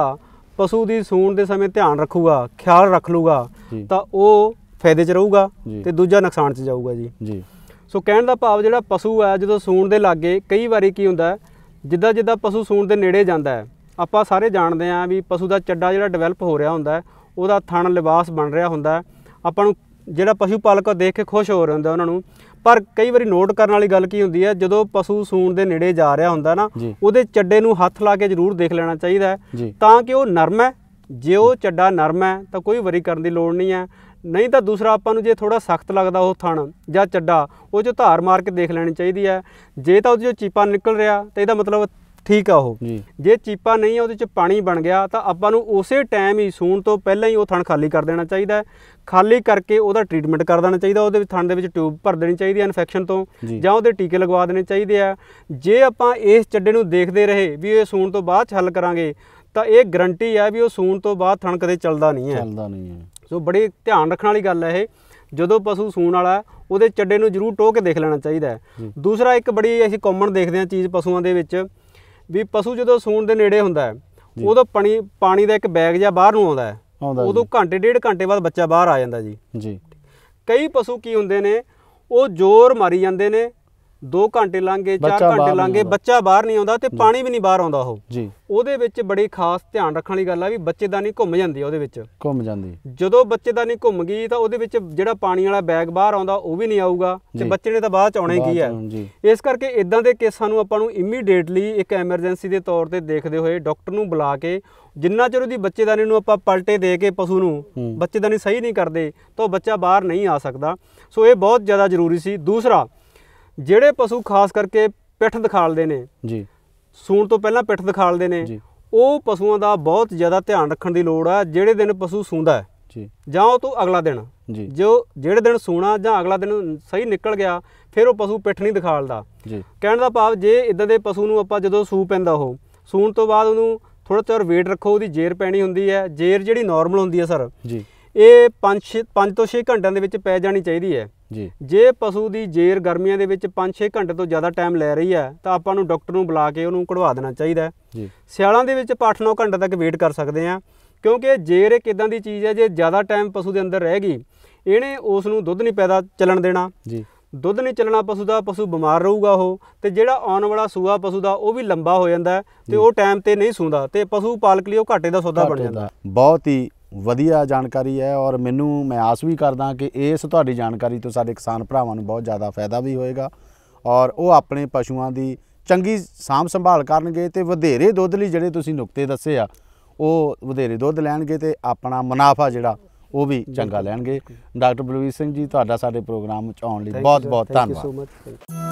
ਪਸ਼ੂ ਦੀ ਸੂਣ ਦੇ ਸਮੇਂ ਧਿਆਨ ਰੱਖੂਗਾ ਖਿਆਲ ਰੱਖ ਲੂਗਾ ਤਾਂ ਉਹ ਫਾਇਦੇ 'ਚ ਰਹੂਗਾ ਤੇ ਦੂਜਾ ਨੁਕਸਾਨ 'ਚ ਜਾਊਗਾ ਜੀ ਜੀ ਸੋ ਕਹਿਣ ਦਾ ਭਾਵ ਜਿਹੜਾ ਪਸ਼ੂ ਆ ਜਦੋਂ ਸੂਣ ਦੇ ਲਾਗੇ ਕਈ ਵਾਰੀ ਕੀ ਹੁੰਦਾ ਜਿੱਦਾਂ ਜਿੱਦਾਂ ਪਸ਼ੂ ਸੂਣ ਦੇ ਨੇੜੇ ਜਾਂਦਾ ਹੈ ਆਪਾਂ ਸਾਰੇ ਜਾਣਦੇ ਆਂ ਵੀ ਪਸ਼ੂ ਦਾ ਚੱਡਾ ਜਿਹੜਾ ਡਿਵੈਲਪ ਹੋ ਰਿਹਾ ਹੁੰਦਾ ਉਹਦਾ ਥਣ ਲਿਬਾਸ ਬਣ ਰਿਹਾ ਹੁੰਦਾ ਆਪਾਂ ਨੂੰ ਜਿਹੜਾ ਪਸ਼ੂ ਪਾਲਕ ਦੇਖ ਕੇ ਖੁਸ਼ ਹੋ ਰਿਹਾ ਹੁੰਦਾ ਉਹਨਾਂ ਨੂੰ ਪਰ ਕਈ ਵਾਰੀ ਨੋਟ ਕਰਨ ਵਾਲੀ ਗੱਲ ਕੀ ਹੁੰਦੀ ਹੈ ਜਦੋਂ ਪਸ਼ੂ ਸੂਣ ਦੇ ਨੇੜੇ ਜਾ ਰਿਹਾ ਹੁੰਦਾ ਨਾ ਉਹਦੇ ਚੱਡੇ ਨੂੰ ਹੱਥ ਲਾ ਕੇ ਜ਼ਰੂਰ ਦੇਖ ਲੈਣਾ ਚਾਹੀਦਾ ਤਾਂ ਕਿ ਉਹ ਨਰਮ ਹੈ ਜੇ ਉਹ ਚੱਡਾ ਨਰਮ ਹੈ ਤਾਂ ਕੋਈ ਵਰੀ ਕਰਨ ਦੀ ਲੋੜ ਨਹੀਂ ਹੈ ਨਹੀਂ ਤਾਂ ਦੂਸਰਾ ਆਪਾਂ ਨੂੰ ਜੇ ਥੋੜਾ ਸਖਤ ਲੱਗਦਾ ਉਹ ਥਣ ਜਾਂ ਚੱਡਾ ਉਹ ਜੋ ਧਾਰ ਮਾਰ ਕੇ ਦੇਖ ਲੈਣੀ ਚਾਹੀਦੀ ਹੈ ਜੇ ਤਾਂ ਉਹਦੇ ਜੋ ਚੀਪਾ ਨਿਕਲ ਰਿਹਾ ਤਾਂ ਇਹਦਾ ਮਤਲਬ ਠੀਕ ਆ ਉਹ ਜੇ ਚੀਪਾ ਨਹੀਂ ਆ ਉਹਦੇ ਚ ਪਾਣੀ ਬਣ ਗਿਆ ਤਾਂ ਆਪਾਂ ਨੂੰ ਉਸੇ ਟਾਈਮ ਹੀ ਸੂਣ ਤੋਂ ਪਹਿਲਾਂ ਹੀ ਉਹ ਥਣ ਖਾਲੀ ਕਰ ਦੇਣਾ ਚਾਹੀਦਾ ਹੈ ਖਾਲੀ ਕਰਕੇ ਉਹਦਾ ਟ੍ਰੀਟਮੈਂਟ ਕਰ ਦੇਣਾ ਚਾਹੀਦਾ ਉਹਦੇ ਵਿੱਚ ਥਣ ਦੇ ਵਿੱਚ ਟਿਊਬ ਭਰ ਦੇਣੀ ਚਾਹੀਦੀ ਹੈ ਇਨਫੈਕਸ਼ਨ ਤੋਂ ਜਾਂ ਉਹਦੇ ਟੀਕੇ ਲਗਵਾ ਦੇਣੇ ਚਾਹੀਦੇ ਆ ਜੇ ਆਪਾਂ ਇਸ ਚੱਡੇ ਨੂੰ ਦੇਖਦੇ ਰਹੇ ਵੀ ਇਹ ਸੂਣ ਤੋਂ ਬਾਅਦ ਹੱਲ ਕਰਾਂਗੇ ਤਾਂ ਇਹ ਗਰੰਟੀ ਹੈ ਵੀ ਉਹ ਸੂਣ ਤੋਂ ਬਾਅਦ ਥਣ ਕਦੇ ਚੱਲਦਾ ਨਹੀਂ ਹੈ ਚੱਲਦਾ ਨਹੀਂ ਹੈ ਸੋ ਬੜੀ ਧਿਆਨ ਰੱਖਣ ਵਾਲੀ ਗੱਲ ਹੈ ਇਹ ਜਦੋਂ ਪਸ਼ੂ ਸੂਣ ਵਾਲਾ ਉਹਦੇ ਚੱਡੇ ਨੂੰ ਜ਼ਰੂਰ ਟੋਕ ਕੇ ਦੇਖ ਲੈਣਾ ਚਾਹੀਦਾ ਦੂਸਰਾ ਇੱਕ ਬੜੀ ਅਸੀਂ ਕਾਮਨ ਦੇਖਦੇ ਹਾਂ ਚੀਜ਼ ਪਸ਼ੂਆਂ ਦੇ ਵਿੱਚ ਵੀ ਪਸ਼ੂ ਜਦੋਂ ਸੂਣ ਦੇ ਨੇੜੇ ਹੁੰਦਾ ਹੈ ਉਦੋਂ ਪਾਣੀ ਪਾਣੀ ਦਾ ਇੱਕ ਬੈਗ ਜਾਂ ਬਾਹਰ ਨੂੰ ਆਉਂਦਾ ਹੈ ਉਦੋਂ ਘੰਟੇ ਡੇਢ ਘੰਟੇ ਬਾਅਦ ਬੱਚਾ ਬਾਹਰ ਆ ਜਾਂਦਾ ਜੀ ਜੀ ਕਈ ਪਸ਼ੂ ਕੀ ਹੁੰਦੇ ਨੇ ਉਹ ਜ਼ੋਰ ਮਾਰੀ ਜਾਂਦੇ ਨੇ 2 ਘੰਟੇ ਲੰਘੇ 4 ਘੰਟੇ ਲੰਘੇ ਬੱਚਾ ਬਾਹਰ ਨਹੀਂ ਆਉਂਦਾ ਤੇ ਪਾਣੀ ਵੀ ਨਹੀਂ ਬਾਹਰ ਆਉਂਦਾ ਉਹ ਜੀ ਉਹਦੇ ਵਿੱਚ ਬੜੀ ਖਾਸ ਧਿਆਨ ਰੱਖਣ ਵਾਲੀ ਗੱਲ ਆ ਵੀ ਬੱਚੇਦਾਨੀ ਘੁੰਮ ਜਾਂਦੀ ਆ ਉਹਦੇ ਵਿੱਚ ਘੁੰਮ ਜਾਂਦੀ ਜਦੋਂ ਬੱਚੇਦਾਨੀ ਘੁੰਮ ਗਈ ਤਾਂ ਉਹਦੇ ਵਿੱਚ ਜਿਹੜਾ ਪਾਣੀ ਵਾਲਾ ਬੈਗ ਬਾਹਰ ਆਉਂਦਾ ਉਹ ਵੀ ਨਹੀਂ ਆਊਗਾ ਤੇ ਬੱਚੇ ਨੇ ਤਾਂ ਬਾਅਦ ਚ ਆਉਣੇ ਕੀ ਹੈ ਇਸ ਕਰਕੇ ਇਦਾਂ ਦੇ ਕੇਸਾਂ ਨੂੰ ਆਪਾਂ ਨੂੰ ਇਮੀਡੀਏਟਲੀ ਇੱਕ ਐਮਰਜੈਂਸੀ ਦੇ ਤੌਰ ਤੇ ਦੇਖਦੇ ਹੋਏ ਡਾਕਟਰ ਨੂੰ ਬੁਲਾ ਕੇ ਜਿੰਨਾ ਚਿਰ ਉਹਦੀ ਬੱਚੇਦਾਨੀ ਨੂੰ ਆਪਾਂ ਪਲਟੇ ਦੇ ਕੇ ਪਸ਼ੂ ਨੂੰ ਬੱਚੇਦਾਨੀ ਸਹੀ ਨਹੀਂ ਕਰਦੇ ਤਾਂ ਉਹ ਬੱਚਾ ਬਾਹਰ ਨਹੀਂ ਆ ਸਕਦਾ ਸੋ ਇਹ ਬਹੁਤ ਜ਼ਿਆਦਾ ਜ਼ਰੂਰੀ ਸੀ ਦੂਸਰਾ ਜਿਹੜੇ ਪਸ਼ੂ ਖਾਸ ਕਰਕੇ ਪਿੱਠ ਦਿਖਾਲਦੇ ਨੇ ਜੀ ਸੂਣ ਤੋਂ ਪਹਿਲਾਂ ਪਿੱਠ ਦਿਖਾਲਦੇ ਨੇ ਉਹ ਪਸ਼ੂਆਂ ਦਾ ਬਹੁਤ ਜ਼ਿਆਦਾ ਧਿਆਨ ਰੱਖਣ ਦੀ ਲੋੜ ਆ ਜਿਹੜੇ ਦਿਨ ਪਸ਼ੂ ਸੂੰਦਾ ਹੈ ਜੀ ਜਾਂ ਉਹ ਤੋਂ ਅਗਲਾ ਦਿਨ ਜੀ ਜੋ ਜਿਹੜੇ ਦਿਨ ਸੂਣਾ ਜਾਂ ਅਗਲਾ ਦਿਨ ਸਹੀ ਨਿਕਲ ਗਿਆ ਫਿਰ ਉਹ ਪਸ਼ੂ ਪਿੱਠ ਨਹੀਂ ਦਿਖਾਲਦਾ ਜੀ ਕਹਿਣ ਦਾ ਭਾਵ ਜੇ ਇਦਾਂ ਦੇ ਪਸ਼ੂ ਨੂੰ ਆਪਾਂ ਜਦੋਂ ਸੂ ਪੈਂਦਾ ਉਹ ਸੂਣ ਤੋਂ ਬਾਅਦ ਉਹਨੂੰ ਥੋੜਾ ਚਿਰ ਵੇਟ ਰੱਖੋ ਉਹਦੀ ਜੇਰ ਪੈਣੀ ਹੁੰਦੀ ਹੈ ਜੇਰ ਜਿਹੜੀ ਨਾਰਮਲ ਹੁੰਦੀ ਹੈ ਸਰ ਜੀ ਇਹ 5 5 ਤੋਂ 6 ਘੰਟਿਆਂ ਦੇ ਵਿੱਚ ਪੈ ਜਾਣੀ ਚਾਹੀਦੀ ਹੈ ਜੀ ਜੇ ਪਸ਼ੂ ਦੀ ਜੇਰ ਗਰਮੀਆਂ ਦੇ ਵਿੱਚ 5-6 ਘੰਟੇ ਤੋਂ ਜ਼ਿਆਦਾ ਟਾਈਮ ਲੈ ਰਹੀ ਹੈ ਤਾਂ ਆਪਾਂ ਨੂੰ ਡਾਕਟਰ ਨੂੰ ਬੁਲਾ ਕੇ ਉਹਨੂੰ ਕਢਵਾ ਦੇਣਾ ਚਾਹੀਦਾ ਜੀ ਸਿਆਲਾਂ ਦੇ ਵਿੱਚ 8-9 ਘੰਟੇ ਤੱਕ ਵੇਟ ਕਰ ਸਕਦੇ ਆ ਕਿਉਂਕਿ ਜੇਰ ਇੱਕ ਇਦਾਂ ਦੀ ਚੀਜ਼ ਹੈ ਜੇ ਜ਼ਿਆਦਾ ਟਾਈਮ ਪਸ਼ੂ ਦੇ ਅੰਦਰ ਰਹਿ ਗਈ ਇਹਨੇ ਉਸ ਨੂੰ ਦੁੱਧ ਨਹੀਂ ਪੈਦਾ ਚੱਲਣ ਦੇਣਾ ਜੀ ਦੁੱਧ ਨਹੀਂ ਚੱਲਣਾ ਪਸ਼ੂ ਦਾ ਪਸ਼ੂ ਬਿਮਾਰ ਰਹੂਗਾ ਉਹ ਤੇ ਜਿਹੜਾ ਆਉਣ ਵਾਲਾ ਸੂਆ ਪਸ਼ੂ ਦਾ ਉਹ ਵੀ ਲੰਬਾ ਹੋ ਜਾਂਦਾ ਤੇ ਉਹ ਟਾਈਮ ਤੇ ਨਹੀਂ ਸੂੰਦਾ ਤੇ ਪਸ਼ੂ ਪਾਲਕ ਲਈ ਉਹ ਘਾਟੇ ਦਾ ਸੌਦਾ ਬਣ ਜਾਂਦਾ ਬਹੁਤ ਹੀ ਵਧੀਆ ਜਾਣਕਾਰੀ ਹੈ ਔਰ ਮੈਨੂੰ ਮੈਂ ਆਸ ਵੀ ਕਰਦਾ ਕਿ ਇਸ ਤੁਹਾਡੀ ਜਾਣਕਾਰੀ ਤੋਂ ਸਾਡੇ ਕਿਸਾਨ ਭਰਾਵਾਂ ਨੂੰ ਬਹੁਤ ਜ਼ਿਆਦਾ ਫਾਇਦਾ ਵੀ ਹੋਏਗਾ ਔਰ ਉਹ ਆਪਣੇ ਪਸ਼ੂਆਂ ਦੀ ਚੰਗੀ ਸਾਂਭ ਸੰਭਾਲ ਕਰਨਗੇ ਤੇ ਵਧੇਰੇ ਦੁੱਧ ਲਈ ਜਿਹੜੇ ਤੁਸੀਂ ਨੁਕਤੇ ਦੱਸੇ ਆ ਉਹ ਵਧੇਰੇ ਦੁੱਧ ਲੈਣਗੇ ਤੇ ਆਪਣਾ ਮੁਨਾਫਾ ਜਿਹੜਾ ਉਹ ਵੀ ਚੰਗਾ ਲੈਣਗੇ ਡਾਕਟਰ ਬਲਵੀਰ ਸਿੰਘ ਜੀ ਤੁਹਾਡਾ ਸਾਡੇ ਪ੍ਰੋਗਰਾਮ ਵਿੱਚ ਆਉਣ ਲਈ ਬਹੁਤ ਬਹੁਤ ਧੰਨਵਾਦ